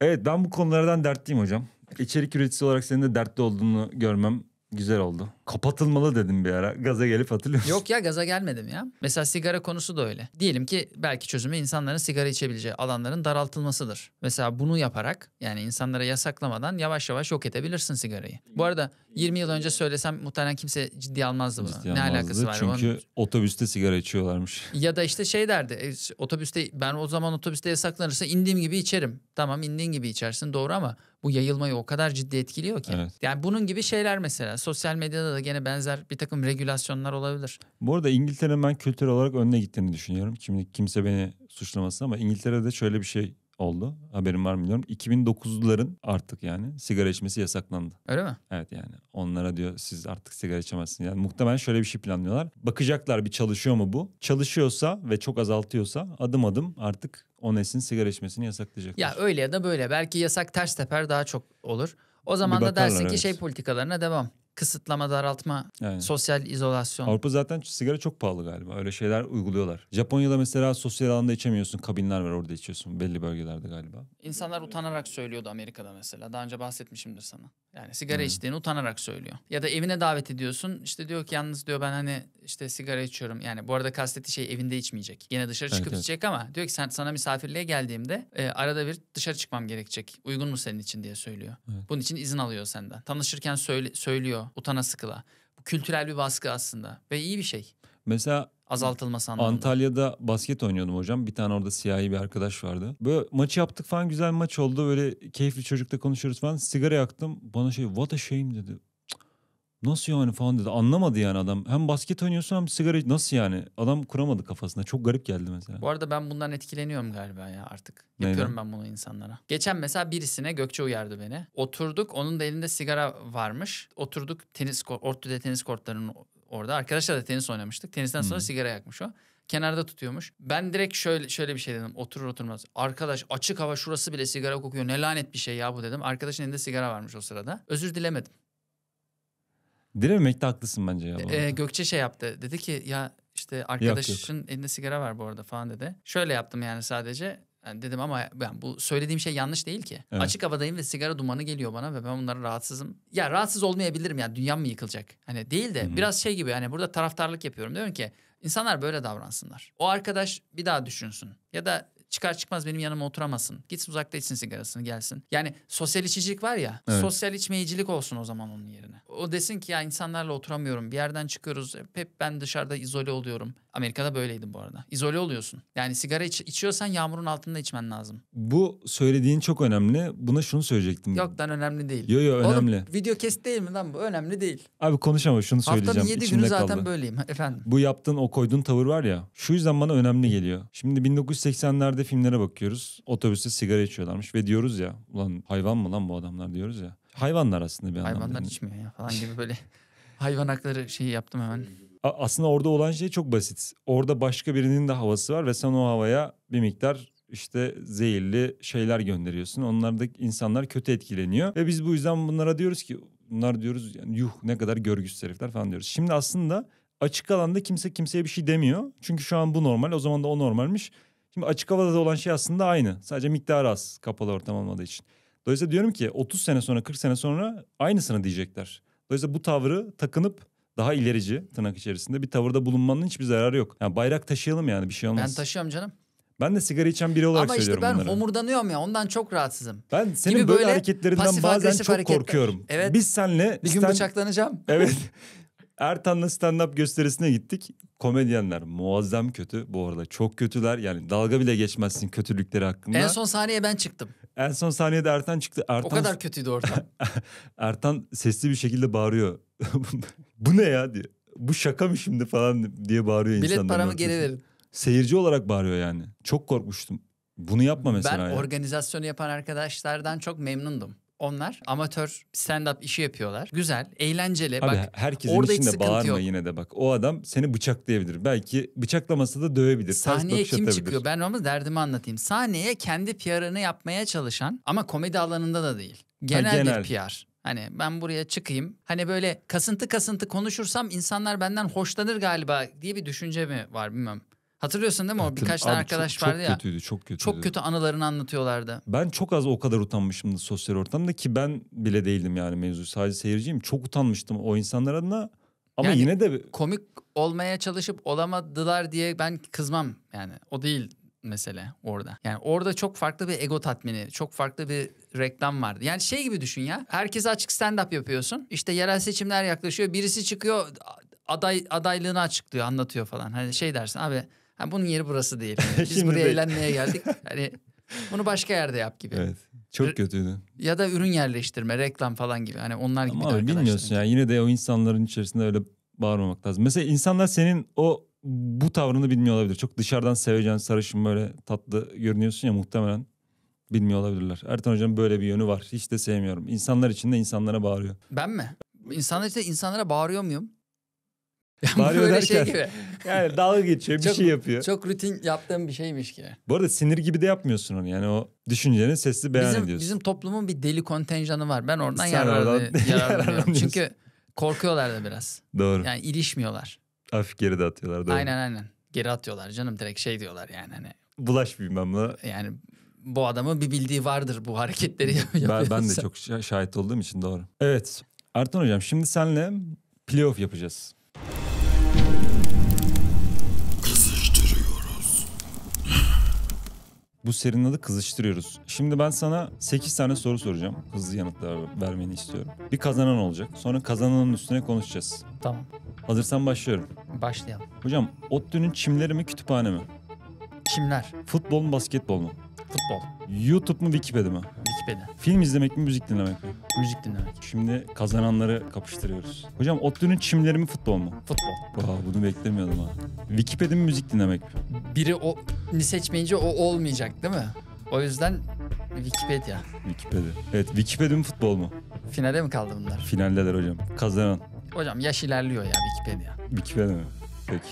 Evet ben bu konulardan dertliyim hocam. İçerik üreticisi olarak senin de dertli olduğunu görmem güzel oldu. Kapatılmalı dedim bir ara. Gaza gelip hatırlıyor Yok ya gaza gelmedim ya. Mesela sigara konusu da öyle. Diyelim ki belki çözümü insanların sigara içebileceği alanların daraltılmasıdır. Mesela bunu yaparak yani insanlara yasaklamadan yavaş yavaş yok edebilirsin sigarayı. Bu arada 20 yıl önce söylesem muhtemelen kimse ciddi almazdı bunu. Ciddiye ne almazdı alakası var? Çünkü Onun... otobüste sigara içiyorlarmış. Ya da işte şey derdi. E, otobüste ben o zaman otobüste yasaklanırsa indiğim gibi içerim. Tamam indiğin gibi içersin doğru ama bu yayılmayı o kadar ciddi etkiliyor ki. Evet. Yani bunun gibi şeyler mesela sosyal medyada da gene benzer bir takım regülasyonlar olabilir. Bu arada İngiltere'nin ben kültür olarak önüne gittiğini düşünüyorum. Şimdi kimse beni suçlamasın ama İngiltere'de şöyle bir şey oldu. Haberim var mı bilmiyorum. 2009'ların artık yani sigara içmesi yasaklandı. Öyle mi? Evet yani. Onlara diyor siz artık sigara içemezsiniz. Yani muhtemelen şöyle bir şey planlıyorlar. Bakacaklar bir çalışıyor mu bu? Çalışıyorsa ve çok azaltıyorsa adım adım artık Ones'in sigara içmesini yasaklayacaklar Ya öyle ya da böyle. Belki yasak ters teper daha çok olur. O zaman da dersin ki evet. şey politikalarına devam kısıtlama, daraltma, Aynen. sosyal izolasyon. Avrupa zaten sigara çok pahalı galiba. Öyle şeyler uyguluyorlar. Japonya'da mesela sosyal alanda içemiyorsun. Kabinler var orada içiyorsun belli bölgelerde galiba. İnsanlar utanarak söylüyordu Amerika'da mesela. Daha önce bahsetmişimdir sana. Yani sigara hmm. içtiğini utanarak söylüyor. Ya da evine davet ediyorsun. İşte diyor ki yalnız diyor ben hani işte sigara içiyorum. Yani bu arada kastettiği şey evinde içmeyecek. Yine dışarı çıkıp evet, içecek evet. ama diyor ki sen sana misafirliğe geldiğimde e, arada bir dışarı çıkmam gerekecek. Uygun mu senin için diye söylüyor. Evet. Bunun için izin alıyor senden. Tanışırken söyle, söylüyor yapıyor utana sıkıla. Bu kültürel bir baskı aslında ve iyi bir şey. Mesela azaltılması anlamında. Antalya'da basket oynuyordum hocam. Bir tane orada siyahi bir arkadaş vardı. Böyle maçı yaptık falan güzel maç oldu. Böyle keyifli çocukla konuşuyoruz falan. Sigara yaktım. Bana şey what a shame dedi. Nasıl yani falan dedi. Anlamadı yani adam. Hem basket oynuyorsun hem sigara nasıl yani? Adam kuramadı kafasında. Çok garip geldi mesela. Bu arada ben bundan etkileniyorum galiba ya artık. Neyden? Yapıyorum ben bunu insanlara. Geçen mesela birisine Gökçe uyardı beni. Oturduk onun da elinde sigara varmış. Oturduk tenis ortada tenis kortlarının orada. Arkadaşlar da tenis oynamıştık. Tenisten sonra hmm. sigara yakmış o kenarda tutuyormuş. Ben direkt şöyle şöyle bir şey dedim oturur oturmaz. Arkadaş açık hava şurası bile sigara kokuyor ne lanet bir şey ya bu dedim. Arkadaşın elinde sigara varmış o sırada. Özür dilemedim. Dilememekte haklısın bence ya. Ee, Gökçe şey yaptı. Dedi ki ya işte arkadaşın elinde sigara var bu arada falan dedi. Şöyle yaptım yani sadece. Yani dedim ama ben bu söylediğim şey yanlış değil ki. Evet. Açık havadayım ve sigara dumanı geliyor bana ve ben bunlara rahatsızım. Ya rahatsız olmayabilirim yani dünyam mı yıkılacak? Hani değil de Hı-hı. biraz şey gibi hani burada taraftarlık yapıyorum. Diyorum ki insanlar böyle davransınlar. O arkadaş bir daha düşünsün. Ya da Çıkar çıkmaz benim yanıma oturamasın. Gitsin uzakta içsin sigarasını gelsin. Yani sosyal içicilik var ya. Evet. Sosyal içmeyicilik olsun o zaman onun yerine. O desin ki ya insanlarla oturamıyorum. Bir yerden çıkıyoruz. Hep ben dışarıda izole oluyorum. Amerika'da böyleydi bu arada. İzole oluyorsun. Yani sigara iç, içiyorsan yağmurun altında içmen lazım. Bu söylediğin çok önemli. Buna şunu söyleyecektim. Yok lan önemli değil. Yo yo önemli. Oğlum, video kes değil mi lan bu? Önemli değil. Abi konuş ama şunu söyleyeceğim. Haftanın 7 günü zaten kaldı. böyleyim efendim. Bu yaptığın o koyduğun tavır var ya. Şu yüzden bana önemli geliyor. Şimdi 1980'lerde filmlere bakıyoruz. Otobüste sigara içiyorlarmış ve diyoruz ya. Ulan hayvan mı lan bu adamlar diyoruz ya. Hayvanlar aslında bir anlamda. Hayvanlar içmiyor ya falan gibi böyle. Hayvan hakları şeyi yaptım hemen aslında orada olan şey çok basit. Orada başka birinin de havası var ve sen o havaya bir miktar işte zehirli şeyler gönderiyorsun. Onlarda insanlar kötü etkileniyor. Ve biz bu yüzden bunlara diyoruz ki bunlar diyoruz yani yuh ne kadar görgüsüz herifler falan diyoruz. Şimdi aslında açık alanda kimse kimseye bir şey demiyor. Çünkü şu an bu normal o zaman da o normalmiş. Şimdi açık havada da olan şey aslında aynı. Sadece miktar az kapalı ortam olmadığı için. Dolayısıyla diyorum ki 30 sene sonra 40 sene sonra aynısını diyecekler. Dolayısıyla bu tavrı takınıp daha ilerici tırnak içerisinde bir tavırda bulunmanın hiçbir zararı yok. Yani bayrak taşıyalım yani bir şey olmaz. Ben taşıyorum canım. Ben de sigara içen biri olarak Ama işte ben bunları. homurdanıyorum ya ondan çok rahatsızım. Ben senin Gibi böyle, böyle hareketlerinden bazen çok hareketler. korkuyorum. Evet. Biz senle Bir gün bıçaklanacağım. Evet. Ertan'la stand-up gösterisine gittik. Komedyenler muazzam kötü bu arada. Çok kötüler. Yani dalga bile geçmezsin kötülükleri hakkında. En son sahneye ben çıktım. En son saniyede Ertan çıktı. Ertan, O kadar kötüydü orada. Ertan sesli bir şekilde bağırıyor. bu ne ya diye. Bu şaka mı şimdi falan diye bağırıyor insanlar. Bilet paramı geri verin. Seyirci olarak bağırıyor yani. Çok korkmuştum. Bunu yapma mesela. Ben yani. organizasyonu yapan arkadaşlardan çok memnundum. Onlar amatör stand-up işi yapıyorlar. Güzel, eğlenceli. Abi bak, herkesin orada içinde bağırma yok. yine de bak. O adam seni bıçaklayabilir. Belki bıçaklaması da dövebilir. Sahneye kim çıkıyor? Ben ama derdimi anlatayım. Sahneye kendi PR'ını yapmaya çalışan ama komedi alanında da değil. Genel, ha, genel. bir PR. Hani ben buraya çıkayım. Hani böyle kasıntı kasıntı konuşursam insanlar benden hoşlanır galiba diye bir düşünce mi var bilmem. Hatırlıyorsun değil mi Hatır, o birkaç tane arkadaş çok, vardı çok ya. Çok kötüydü, çok kötüydü. Çok kötü anılarını anlatıyorlardı. Ben çok az o kadar utanmışımdı sosyal ortamda ki ben bile değildim yani mevzu. Sadece seyirciyim. Çok utanmıştım o insanlar adına. Ama yani yine de komik olmaya çalışıp olamadılar diye ben kızmam yani. O değil mesele orada. Yani orada çok farklı bir ego tatmini, çok farklı bir reklam vardı. Yani şey gibi düşün ya. Herkese açık stand-up yapıyorsun. İşte yerel seçimler yaklaşıyor. Birisi çıkıyor aday adaylığını açıklıyor, anlatıyor falan. Hani şey dersin abi yani bunun yeri burası değil. biz buraya değil. eğlenmeye geldik. Hani bunu başka yerde yap gibi. Evet. Çok kötüydü. Ya da ürün yerleştirme, reklam falan gibi. Hani onlar gibi. Ama abi bilmiyorsun ya. Yine de o insanların içerisinde öyle bağırmamak lazım. Mesela insanlar senin o bu tavrını bilmiyor olabilir. Çok dışarıdan sevecen, sarışın böyle tatlı görünüyorsun ya muhtemelen bilmiyor olabilirler. Ertan Hoca'nın böyle bir yönü var. Hiç de sevmiyorum. İnsanlar içinde insanlara bağırıyor. Ben mi? İnsanlar içinde insanlara bağırıyor muyum? Yani bağırıyor böyle şey derken, şey gibi. yani dalga geçiyor bir çok, şey yapıyor. Çok rutin yaptığım bir şeymiş ki. Bu arada sinir gibi de yapmıyorsun onu yani o düşünceni sesli beyan bizim, ediyorsun. Bizim toplumun bir deli kontenjanı var. Ben oradan yararlanıyorum. Çünkü korkuyorlar da biraz. Doğru. Yani ilişmiyorlar. Hafif geri de atıyorlar. Doğru. Aynen aynen. Geri atıyorlar canım direkt şey diyorlar yani hani. Bulaşmayayım ben buna. Yani bu adamın bir bildiği vardır bu hareketleri yapıyorsa. Ben, ben de çok şahit olduğum için doğru. Evet Artan Hocam şimdi senle playoff yapacağız. Bu serinin adı kızıştırıyoruz. Şimdi ben sana 8 tane soru soracağım. Hızlı yanıtlar vermeni istiyorum. Bir kazanan olacak. Sonra kazananın üstüne konuşacağız. Tamam. Hazırsan başlıyorum başlayalım. Hocam ODTÜ'nün çimleri mi kütüphane mi? Çimler. Futbol mu basketbol mu? Futbol. YouTube mu Wikipedia mi? Wikipedia. Film izlemek mi müzik dinlemek mi? Müzik dinlemek. Şimdi kazananları kapıştırıyoruz. Hocam ODTÜ'nün çimleri mi futbol mu? Futbol. Aa, bunu beklemiyordum ha. Wikipedia mi müzik dinlemek mi? Biri o ni seçmeyince o olmayacak değil mi? O yüzden Wikipedia. Wikipedia. Evet Wikipedia mi futbol mu? Finale mi kaldı bunlar? Finaldeler hocam. Kazanan. Hocam yaş ilerliyor ya Wikipedia. Wikipedia mi? Peki.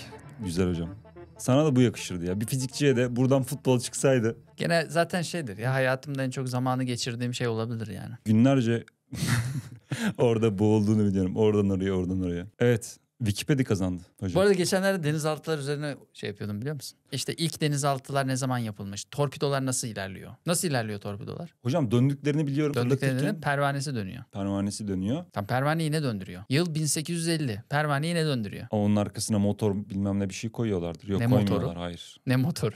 Güzel hocam. Sana da bu yakışırdı ya. Bir fizikçiye de buradan futbol çıksaydı. Gene zaten şeydir ya hayatımda en çok zamanı geçirdiğim şey olabilir yani. Günlerce orada boğulduğunu biliyorum. Oradan oraya oradan oraya. Evet Wikipedia kazandı hocam. Bu arada geçenlerde denizaltılar üzerine şey yapıyordum biliyor musun? İşte ilk denizaltılar ne zaman yapılmış? Torpidolar nasıl ilerliyor? Nasıl ilerliyor torpidolar? Hocam döndüklerini biliyorum. Döndüklerini pervanesi dönüyor. Pervanesi dönüyor. Tam pervane yine döndürüyor. Yıl 1850. Pervane yine döndürüyor. Ama onun arkasına motor bilmem ne bir şey koyuyorlardır. Yok ne koymuyorlar motoru? hayır. Ne motoru?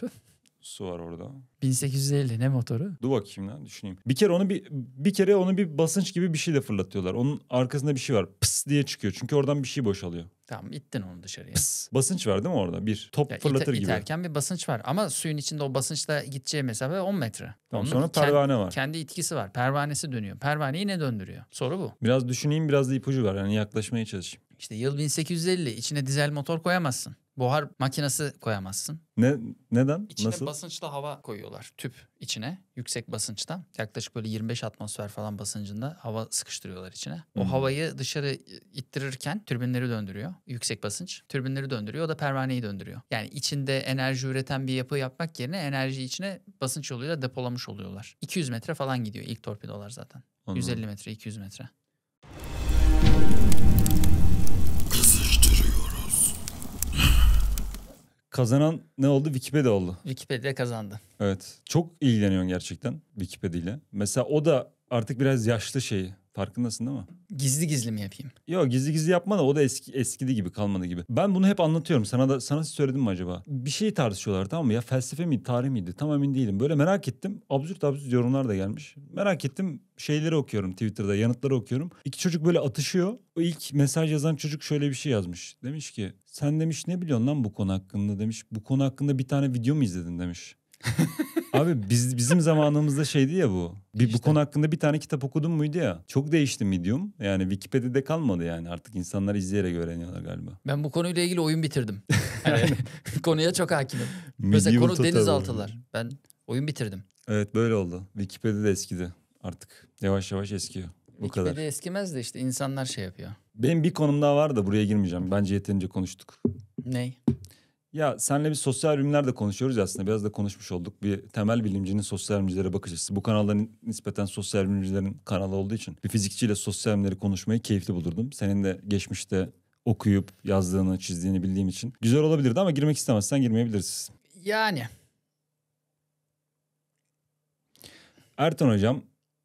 su var orada. 1850 ne motoru? Dur bakayım lan düşüneyim. Bir kere onu bir bir kere onu bir basınç gibi bir şeyle fırlatıyorlar. Onun arkasında bir şey var. Pıs diye çıkıyor. Çünkü oradan bir şey boşalıyor. Tamam ittin onu dışarıya. Pıs. Basınç var değil mi orada? Bir top ya fırlatır ite, gibi. İterken bir basınç var ama suyun içinde o basınçla gideceği mesafe 10 metre. Tamam, sonra pervane kend, var. Kendi itkisi var. Pervanesi dönüyor. Pervaneyi ne döndürüyor? Soru bu. Biraz düşüneyim biraz da ipucu var. Yani yaklaşmaya çalışayım. İşte yıl 1850 içine dizel motor koyamazsın. Buhar makinesi koyamazsın. Ne neden? İçine Nasıl? basınçlı hava koyuyorlar tüp içine yüksek basınçta. Yaklaşık böyle 25 atmosfer falan basıncında hava sıkıştırıyorlar içine. O hmm. havayı dışarı ittirirken türbinleri döndürüyor. Yüksek basınç türbinleri döndürüyor. O da pervaneyi döndürüyor. Yani içinde enerji üreten bir yapı yapmak yerine enerji içine basınç yoluyla depolamış oluyorlar. 200 metre falan gidiyor ilk torpidolar zaten. Anladım. 150 metre 200 metre. Kazanan ne oldu? Wikipedia oldu. Wikipedia kazandı. Evet. Çok ilgileniyorsun gerçekten Wikipedia ile. Mesela o da artık biraz yaşlı şeyi. Farkındasın değil mi? Gizli gizli mi yapayım? Yok gizli gizli yapma da o da eski eskidi gibi kalmadı gibi. Ben bunu hep anlatıyorum. Sana da sana söyledim mi acaba? Bir şey tartışıyorlar tamam mı? Ya felsefe miydi, tarih miydi? Tam emin değilim. Böyle merak ettim. Absürt absürt yorumlar da gelmiş. Merak ettim. Şeyleri okuyorum Twitter'da, yanıtları okuyorum. İki çocuk böyle atışıyor. O ilk mesaj yazan çocuk şöyle bir şey yazmış. Demiş ki sen demiş ne biliyorsun lan bu konu hakkında demiş. Bu konu hakkında bir tane video mu izledin demiş. Abi biz bizim zamanımızda şeydi ya bu. Bir, işte. Bu konu hakkında bir tane kitap okudun muydu ya? Çok değişti Medium. Yani Wikipedia'da kalmadı yani. Artık insanlar izleyerek öğreniyorlar galiba. Ben bu konuyla ilgili oyun bitirdim. Yani konuya çok hakimim. Mesela konu denizaltılar. Ben oyun bitirdim. Evet böyle oldu. Wikipedia eskidi artık. Yavaş yavaş eskiyor. Bu Wikipedia kadar. eskimez de işte insanlar şey yapıyor. Benim bir konum daha var da buraya girmeyeceğim. Bence yeterince konuştuk. Ney? Ya senle bir sosyal bilimlerde konuşuyoruz aslında. Biraz da konuşmuş olduk. Bir temel bilimcinin sosyal bilimcilere bakış açısı. Bu kanalların nispeten sosyal bilimcilerin kanalı olduğu için bir fizikçiyle sosyal bilimleri konuşmayı keyifli bulurdum. Senin de geçmişte okuyup yazdığını, çizdiğini bildiğim için. Güzel olabilirdi ama girmek istemezsen girmeyebilirsin. Yani. Ertan hocam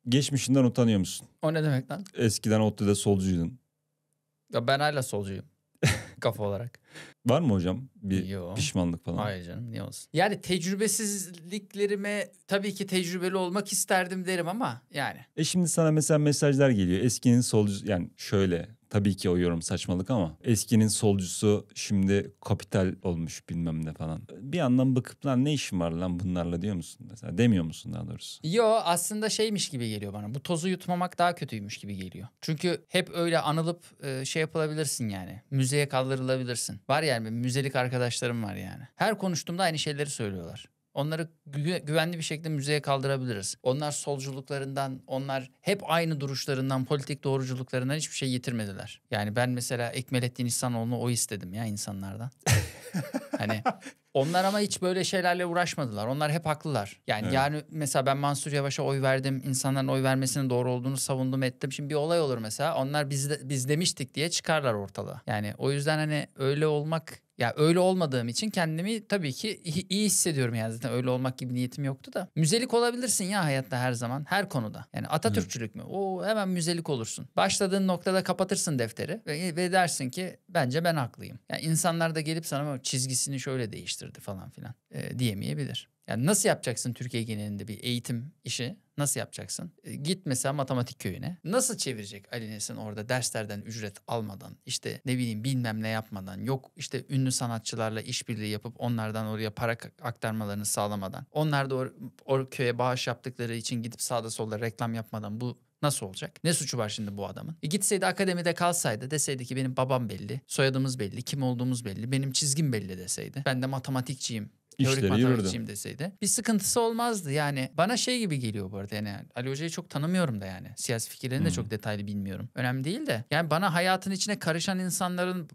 geçmişinden utanıyor musun? O ne demek lan? Eskiden ODTÜ'de solcuydun. Ya ben hala solcuyum. kafa olarak. Var mı hocam bir Yo. pişmanlık falan? Hayır canım niye olsun. Yani tecrübesizliklerime tabii ki tecrübeli olmak isterdim derim ama yani. E şimdi sana mesela mesajlar geliyor. Eskinin solcu yani şöyle Tabii ki o yorum saçmalık ama eskinin solcusu şimdi kapital olmuş bilmem ne falan. Bir yandan bakıp lan ne işin var lan bunlarla diyor musun mesela demiyor musun daha doğrusu? Yo aslında şeymiş gibi geliyor bana bu tozu yutmamak daha kötüymüş gibi geliyor. Çünkü hep öyle anılıp e, şey yapılabilirsin yani müzeye kaldırılabilirsin. Var yani müzelik arkadaşlarım var yani. Her konuştuğumda aynı şeyleri söylüyorlar. Onları gü- güvenli bir şekilde müzeye kaldırabiliriz. Onlar solculuklarından, onlar hep aynı duruşlarından, politik doğruculuklarından hiçbir şey yitirmediler. Yani ben mesela Ekmelettin İhsanoğlu'nu o istedim ya insanlardan. hani onlar ama hiç böyle şeylerle uğraşmadılar. Onlar hep haklılar. Yani evet. yani mesela ben Mansur Yavaş'a oy verdim. İnsanların oy vermesinin doğru olduğunu savundum ettim. Şimdi bir olay olur mesela. Onlar biz de, biz demiştik diye çıkarlar ortalığa. Yani o yüzden hani öyle olmak ya öyle olmadığım için kendimi tabii ki iyi hissediyorum yani zaten öyle olmak gibi niyetim yoktu da. Müzelik olabilirsin ya hayatta her zaman her konuda. Yani Atatürkçülük mü? O hemen müzelik olursun. Başladığın noktada kapatırsın defteri ve, ve dersin ki bence ben haklıyım. Yani insanlar da gelip sana çizgisini şöyle değiştirdi falan filan e, diyemeyebilir. Yani nasıl yapacaksın Türkiye genelinde bir eğitim işi? Nasıl yapacaksın? E, git mesela matematik köyüne. Nasıl çevirecek Ali Nesin orada derslerden ücret almadan, işte ne bileyim bilmem ne yapmadan, yok işte ünlü sanatçılarla işbirliği yapıp onlardan oraya para aktarmalarını sağlamadan, onlar da o, o köye bağış yaptıkları için gidip sağda solda reklam yapmadan bu Nasıl olacak? Ne suçu var şimdi bu adamın? E gitseydi akademide kalsaydı deseydi ki benim babam belli, soyadımız belli, kim olduğumuz belli, benim çizgim belli deseydi. Ben de matematikçiyim teorik İşleri matematikçiyim yürüdü. deseydi. Bir sıkıntısı olmazdı yani. Bana şey gibi geliyor bu arada yani Ali Hoca'yı çok tanımıyorum da yani. Siyasi fikirlerini de hmm. çok detaylı bilmiyorum. Önemli değil de yani bana hayatın içine karışan insanların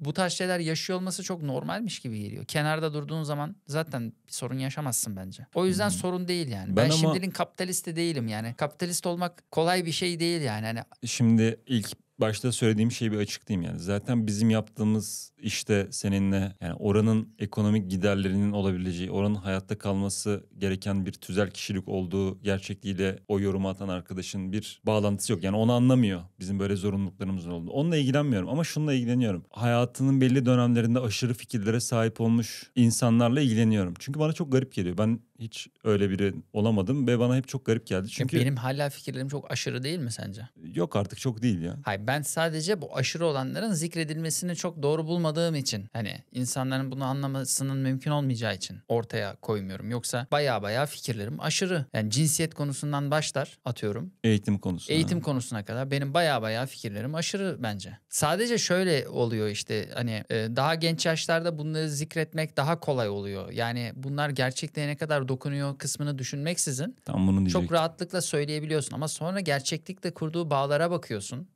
bu tarz şeyler yaşıyor olması çok normalmiş gibi geliyor. Kenarda durduğun zaman zaten bir sorun yaşamazsın bence. O yüzden hmm. sorun değil yani. Ben, ben ama... şimdinin kapitalisti değilim yani. Kapitalist olmak kolay bir şey değil yani. Hani... Şimdi ilk başta söylediğim şeyi bir açıklayayım yani. Zaten bizim yaptığımız işte seninle yani oranın ekonomik giderlerinin olabileceği, oranın hayatta kalması gereken bir tüzel kişilik olduğu gerçekliğiyle o yorumu atan arkadaşın bir bağlantısı yok. Yani onu anlamıyor bizim böyle zorunluluklarımızın olduğunu. Onunla ilgilenmiyorum ama şununla ilgileniyorum. Hayatının belli dönemlerinde aşırı fikirlere sahip olmuş insanlarla ilgileniyorum. Çünkü bana çok garip geliyor. Ben hiç öyle biri olamadım ve bana hep çok garip geldi. E, Çünkü benim hala fikirlerim çok aşırı değil mi sence? Yok artık çok değil ya. Hayır ben sadece bu aşırı olanların zikredilmesini çok doğru bulmadığım için hani insanların bunu anlamasının mümkün olmayacağı için ortaya koymuyorum. Yoksa baya baya fikirlerim aşırı. Yani cinsiyet konusundan başlar atıyorum. Eğitim konusuna. Eğitim konusuna kadar benim baya baya fikirlerim aşırı bence. Sadece şöyle oluyor işte hani e, daha genç yaşlarda bunları zikretmek daha kolay oluyor. Yani bunlar gerçekten ne kadar dokunuyor kısmını düşünmeksizin Tam bunu diyecektim. çok rahatlıkla söyleyebiliyorsun. Ama sonra gerçeklikle kurduğu bağlara bakıyorsun.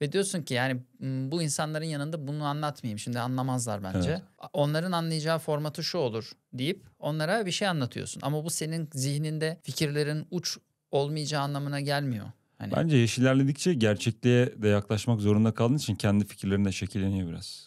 Ve diyorsun ki yani hmm, bu insanların yanında bunu anlatmayayım. Şimdi anlamazlar bence. Evet. Onların anlayacağı formatı şu olur deyip onlara bir şey anlatıyorsun. Ama bu senin zihninde fikirlerin uç olmayacağı anlamına gelmiyor. Hani... Bence yeşillerledikçe gerçekliğe de yaklaşmak zorunda kaldığın için kendi fikirlerinde şekilleniyor biraz.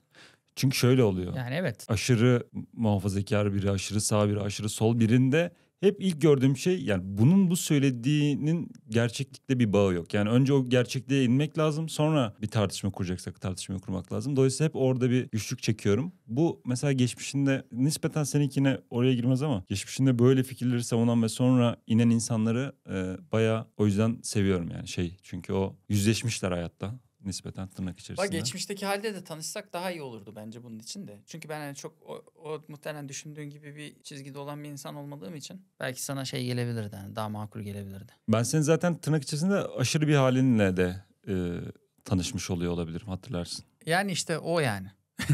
Çünkü şöyle oluyor. Yani evet. Aşırı muhafazakar biri, aşırı sağ biri, aşırı sol birinde hep ilk gördüğüm şey yani bunun bu söylediğinin gerçeklikle bir bağı yok. Yani önce o gerçekliğe inmek lazım sonra bir tartışma kuracaksak tartışmayı kurmak lazım. Dolayısıyla hep orada bir güçlük çekiyorum. Bu mesela geçmişinde nispeten seninkine oraya girmez ama geçmişinde böyle fikirleri savunan ve sonra inen insanları e, bayağı o yüzden seviyorum yani şey. Çünkü o yüzleşmişler hayatta nispeten tırnak içerisinde. Bak geçmişteki halde de tanışsak daha iyi olurdu bence bunun için de. Çünkü ben yani çok o, o muhtemelen düşündüğün gibi bir çizgide olan bir insan olmadığım için belki sana şey gelebilirdi yani daha makul gelebilirdi. Ben senin zaten tırnak içerisinde aşırı bir halinle de e, tanışmış oluyor olabilirim hatırlarsın. Yani işte o yani.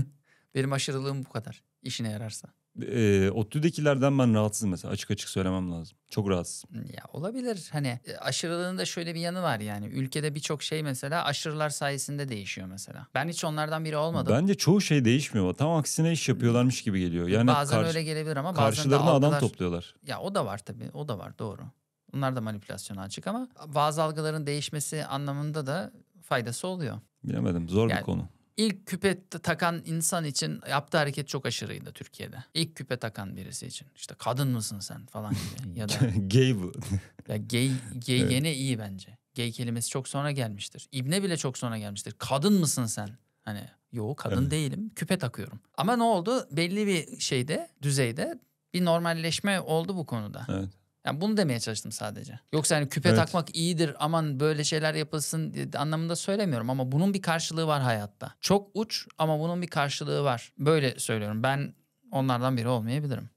Benim aşırılığım bu kadar işine yararsa e, ODTÜ'dekilerden ben rahatsızım mesela açık açık söylemem lazım. Çok rahatsız. Ya olabilir hani e, aşırılığın da şöyle bir yanı var yani ülkede birçok şey mesela aşırılar sayesinde değişiyor mesela. Ben hiç onlardan biri olmadım. Bence çoğu şey değişmiyor. Tam aksine iş yapıyorlarmış gibi geliyor. Yani bazen karşı, öyle gelebilir ama bazen karşılarına de algılar... adam topluyorlar. Ya o da var tabii. O da var doğru. Bunlar da manipülasyona açık ama bazı algıların değişmesi anlamında da faydası oluyor. Bilemedim. Zor yani, bir konu. İlk küpe takan insan için yaptığı hareket çok aşırıydı Türkiye'de. İlk küpe takan birisi için. İşte kadın mısın sen falan gibi. Ya da gay bu. ya gay, gay evet. gene iyi bence. Gay kelimesi çok sonra gelmiştir. İbne bile çok sonra gelmiştir. Kadın mısın sen? Hani yo kadın evet. değilim. Küpe takıyorum. Ama ne oldu? Belli bir şeyde, düzeyde bir normalleşme oldu bu konuda. Evet. Yani bunu demeye çalıştım sadece. Yoksa hani küpe evet. takmak iyidir aman böyle şeyler yapılsın anlamında söylemiyorum ama bunun bir karşılığı var hayatta. Çok uç ama bunun bir karşılığı var. Böyle söylüyorum. Ben onlardan biri olmayabilirim.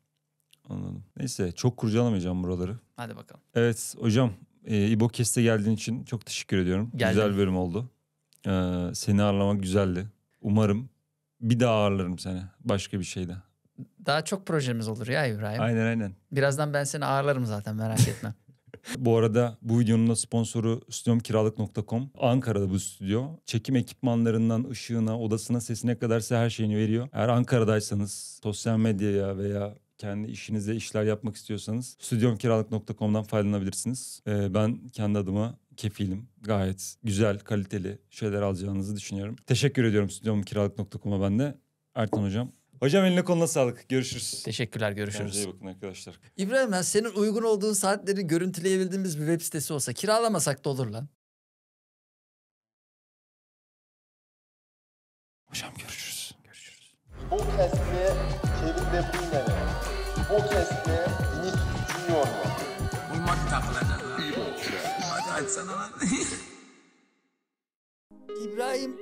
Anladım. Neyse çok kurcalamayacağım buraları. Hadi bakalım. Evet hocam e, İbokest'e geldiğin için çok teşekkür ediyorum. Geldim. Güzel bölüm oldu. Ee, seni ağırlamak güzeldi. Umarım bir daha ağırlarım seni başka bir şeyde. Daha çok projemiz olur ya İbrahim. Aynen aynen. Birazdan ben seni ağırlarım zaten merak etme. Bu arada bu videonun da sponsoru stüdyomkiralık.com. Ankara'da bu stüdyo. Çekim ekipmanlarından ışığına, odasına, sesine kadar size her şeyini veriyor. Eğer Ankara'daysanız sosyal medyaya veya kendi işinize işler yapmak istiyorsanız stüdyomkiralık.com'dan faydalanabilirsiniz. Ee, ben kendi adıma kefilim. Gayet güzel, kaliteli şeyler alacağınızı düşünüyorum. Teşekkür ediyorum stüdyomkiralık.com'a ben de. Ertan Hocam Hocam eline koluna sağlık. Görüşürüz. Teşekkürler görüşürüz. Kendinize iyi bakın arkadaşlar. İbrahim ben senin uygun olduğun saatleri görüntüleyebildiğimiz bir web sitesi olsa kiralamasak da olur lan. Hocam görüşürüz. Görüşürüz. Podcast'te Kevin de bu Podcast'te Nick Junior. Bulmak takılacak. İyi podcast. Hadi açsana lan. İbrahim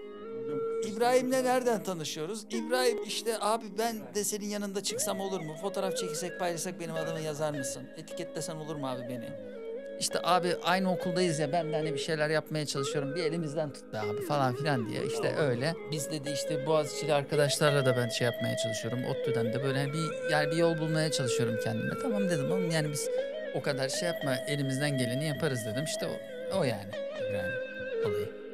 İbrahim'le nereden tanışıyoruz? İbrahim işte abi ben de senin yanında çıksam olur mu? Fotoğraf çekilsek paylaşsak benim adımı yazar mısın? Etiketlesen olur mu abi beni? İşte abi aynı okuldayız ya ben de hani bir şeyler yapmaya çalışıyorum. Bir elimizden tut be abi falan filan diye işte öyle. Biz dedi işte Boğaziçi'li arkadaşlarla da ben şey yapmaya çalışıyorum. ODTÜ'den de böyle bir yani bir yol bulmaya çalışıyorum kendime. Tamam dedim oğlum yani biz o kadar şey yapma elimizden geleni yaparız dedim. İşte o, o yani İbrahim olayı.